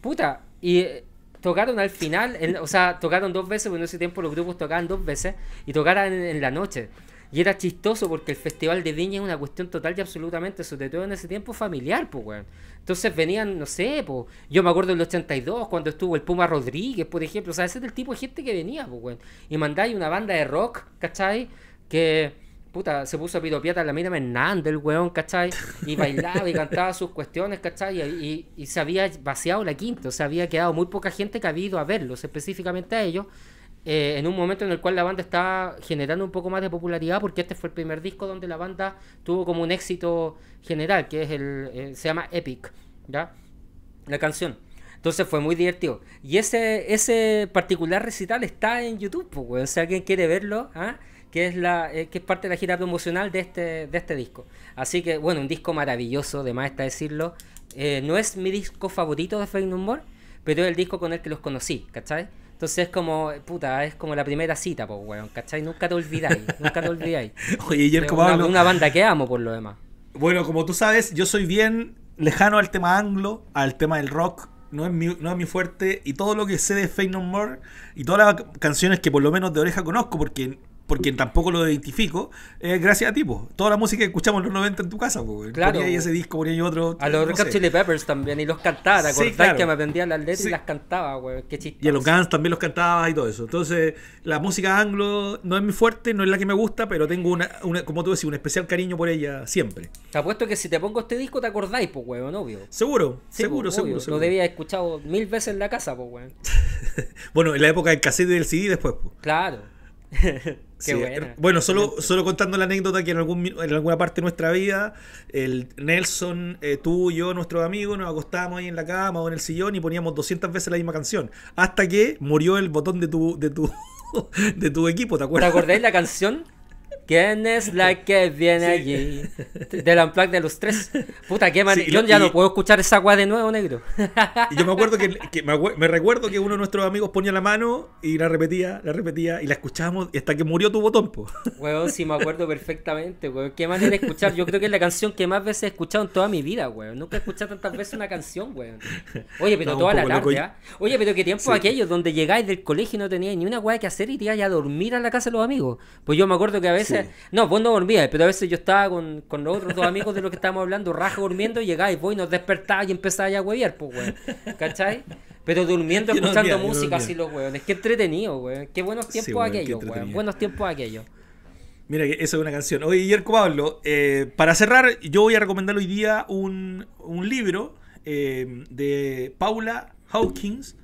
Puta. Y eh, tocaron al final, o sea, tocaron dos veces, porque en ese tiempo los grupos tocaban dos veces, y tocaron en la noche. Y era chistoso porque el Festival de Viña es una cuestión total y absolutamente, sobre todo en ese tiempo, familiar, pues, weón. Entonces venían, no sé, pues, yo me acuerdo en el 82 cuando estuvo el Puma Rodríguez, por ejemplo, o sea, ese es el tipo de gente que venía, pues, weón. Y mandáis una banda de rock, ¿cachai? Que, puta, se puso a piropiata la Mina Hernández, el weón, ¿cachai? Y bailaba y cantaba sus cuestiones, ¿cachai? Y, y, se había vaciado la quinta, o sea, había quedado muy poca gente que había ido a verlos, específicamente a ellos. Eh, en un momento en el cual la banda está generando un poco más de popularidad, porque este fue el primer disco donde la banda tuvo como un éxito general, que es el, eh, se llama Epic, ¿ya? La canción. Entonces fue muy divertido. Y ese, ese particular recital está en YouTube, pues, sea, si alguien quiere verlo, ¿ah? que es la eh, que es parte de la gira promocional de este, de este disco. Así que, bueno, un disco maravilloso, de más está decirlo. no es mi disco favorito de Fake No More, pero es el disco con el que los conocí, ¿cachai? Entonces es como, puta, es como la primera cita, pues, weón, ¿cachai? Nunca te olvidáis, (laughs) nunca te olvidáis. Oye, ayer como una, banda que amo, por lo demás. Bueno, como tú sabes, yo soy bien lejano al tema anglo, al tema del rock, no es mi, no es mi fuerte, y todo lo que sé de Fate No More, y todas las canciones que por lo menos de oreja conozco, porque porque tampoco lo identifico, gracias a ti, Toda la música que escuchamos en los 90 en tu casa, po. Claro. Ponía ese disco, ponía yo otro. A los no Chili Peppers también, y los cantaba, ¿te que me aprendía las letras y las cantaba, güey. Qué chistoso. Y a los Guns también los cantaba y todo eso. Entonces, la música anglo no es mi fuerte, no es la que me gusta, pero tengo una, como tú decís, un especial cariño por ella siempre. Te apuesto que si te pongo este disco te acordáis, pues weón, obvio. Seguro, seguro, seguro, Lo debía escuchado mil veces en la casa, pues (laughs) güey. bueno, en la época del cassette y del CD después, pues. Claro. (laughs) Bueno, solo, solo contando la anécdota que en, algún, en alguna parte de nuestra vida, el Nelson, eh, tú y yo, nuestros amigos, nos acostábamos ahí en la cama o en el sillón y poníamos 200 veces la misma canción. Hasta que murió el botón de tu, de tu, (laughs) de tu equipo, ¿te acuerdas? ¿Te acordáis la canción? ¿Quién es la que viene allí allí? Del Unplugged de los tres. Puta, qué manera yo ya no puedo escuchar esa guay de nuevo, negro. Y yo me acuerdo que, me, recuerdo que uno de nuestros amigos ponía la mano y la repetía, la repetía y la escuchábamos hasta que murió tu botón, po. Weón, sí me acuerdo perfectamente, weón. Qué manera de escuchar. Yo creo que es la canción que más veces he escuchado en toda mi vida, weón. Nunca he escuchado tantas veces una canción, weón. Oye, pero toda la tarde, ¿ah? Oye, pero qué tiempo aquello aquellos donde llegáis del colegio y no teníais ni una guay que hacer y te ibas a dormir a la casa de los amigos. Pues yo me acuerdo que a veces (laughs) no, vos no dormías, pero a veces yo estaba con, con los otros dos amigos de los que estábamos hablando, raja durmiendo, y llegáis, y vos y nos despertáis y empezáis ya a hueviar, pues, weón. ¿Cachai? Pero durmiendo, escuchando música, así los weones. Qué entretenido, weón. Qué buenos tiempos aquellos, weón. Buenos tiempos aquellos. Mira, eso es una canción. Oye, Yerko Pablo, eh, para cerrar, yo voy a recomendar hoy día un, un libro eh, de Paula Hawkins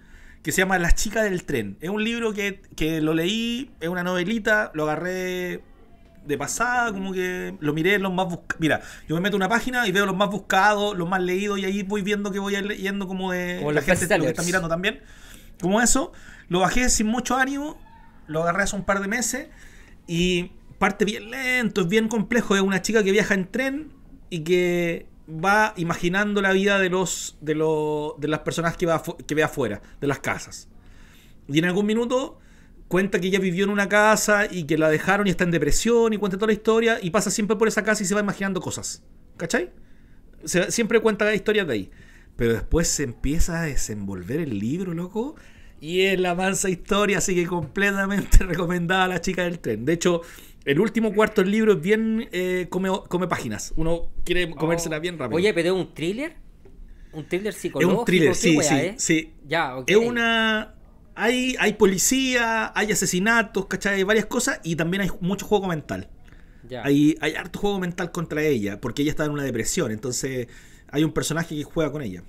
que se llama Las chicas del tren. Es un libro que, que, lo leí, es una novelita, lo agarré de pasada, como que lo miré en los más buscados. Mira, yo me meto una página y veo los más buscados, los más leídos, y ahí voy viendo que voy leyendo como de la gente lo que está mirando también. Como eso, lo bajé sin mucho ánimo, lo agarré hace un par de meses y parte bien lento, es bien complejo. Es una chica que viaja en tren y que va imaginando la vida de los de, de las personas que, va, que ve afuera, de las casas. Y en algún minuto cuenta que ella vivió en una casa y que la dejaron y está en depresión y cuenta toda la historia y pasa siempre por esa casa y se va imaginando cosas. ¿Cachai? siempre cuenta la historia de ahí. Pero después se empieza a desenvolver el libro, loco. Y es la mansa historia, así que completamente (laughs) recomendada a la chica del tren. De hecho, el último cuarto del libro es bien eh, come, páginas. Uno quiere oh. comérsela bien rápido. Oye, pero es un thriller. Un thriller psicológico. Es un thriller, sí, ¿eh? sí. Ya, Es una hay, hay policía, hay asesinatos, ¿cachai? Varias cosas y también hay mucho juego mental. Hay, hay harto juego mental contra ella, porque ella está en una depresión, entonces hay un personaje que juega con ella.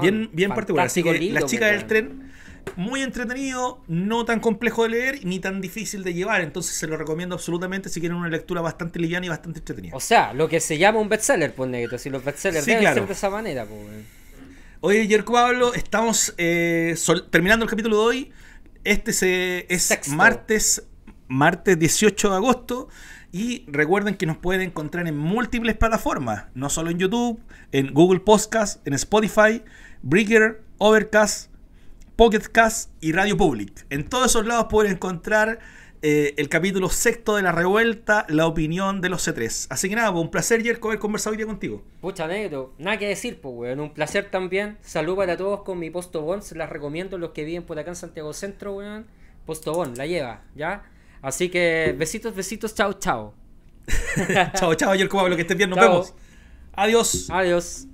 bien bien particular. Las chicas la chica del tren, muy entretenido, no tan complejo de leer ni tan difícil de llevar, entonces se lo recomiendo absolutamente si quieren una lectura bastante liviana y bastante entretenida. O sea, lo que se llama un bestseller, pues negrito. si los bestsellers sí, deben claro. ser de esa manera, pues. Oye, Jerko Pablo, estamos eh, terminando el capítulo de hoy. Este se, es martes martes 18 de agosto. Y recuerden que nos pueden encontrar en múltiples plataformas, no solo en YouTube, en Google Podcast, en Spotify, Breaker, Overcast, Pocketcast y Radio Public. En todos esos lados pueden encontrar eh, el capítulo sexto de la revuelta, la opinión de los C3. Así que nada, pues, un placer, Jerko, haber conversado hoy día contigo. Pucha, negro, nada que decir, pues, weón. Un placer también. Salud para todos con mi postobón. Se las recomiendo los que viven por acá en Santiago Centro, weón. Postobón, la lleva, ¿ya? Así que besitos, besitos, chao, chao. (laughs) chao, chao, Jerko Pablo, que estés bien, nos vemos. Adiós. Adiós.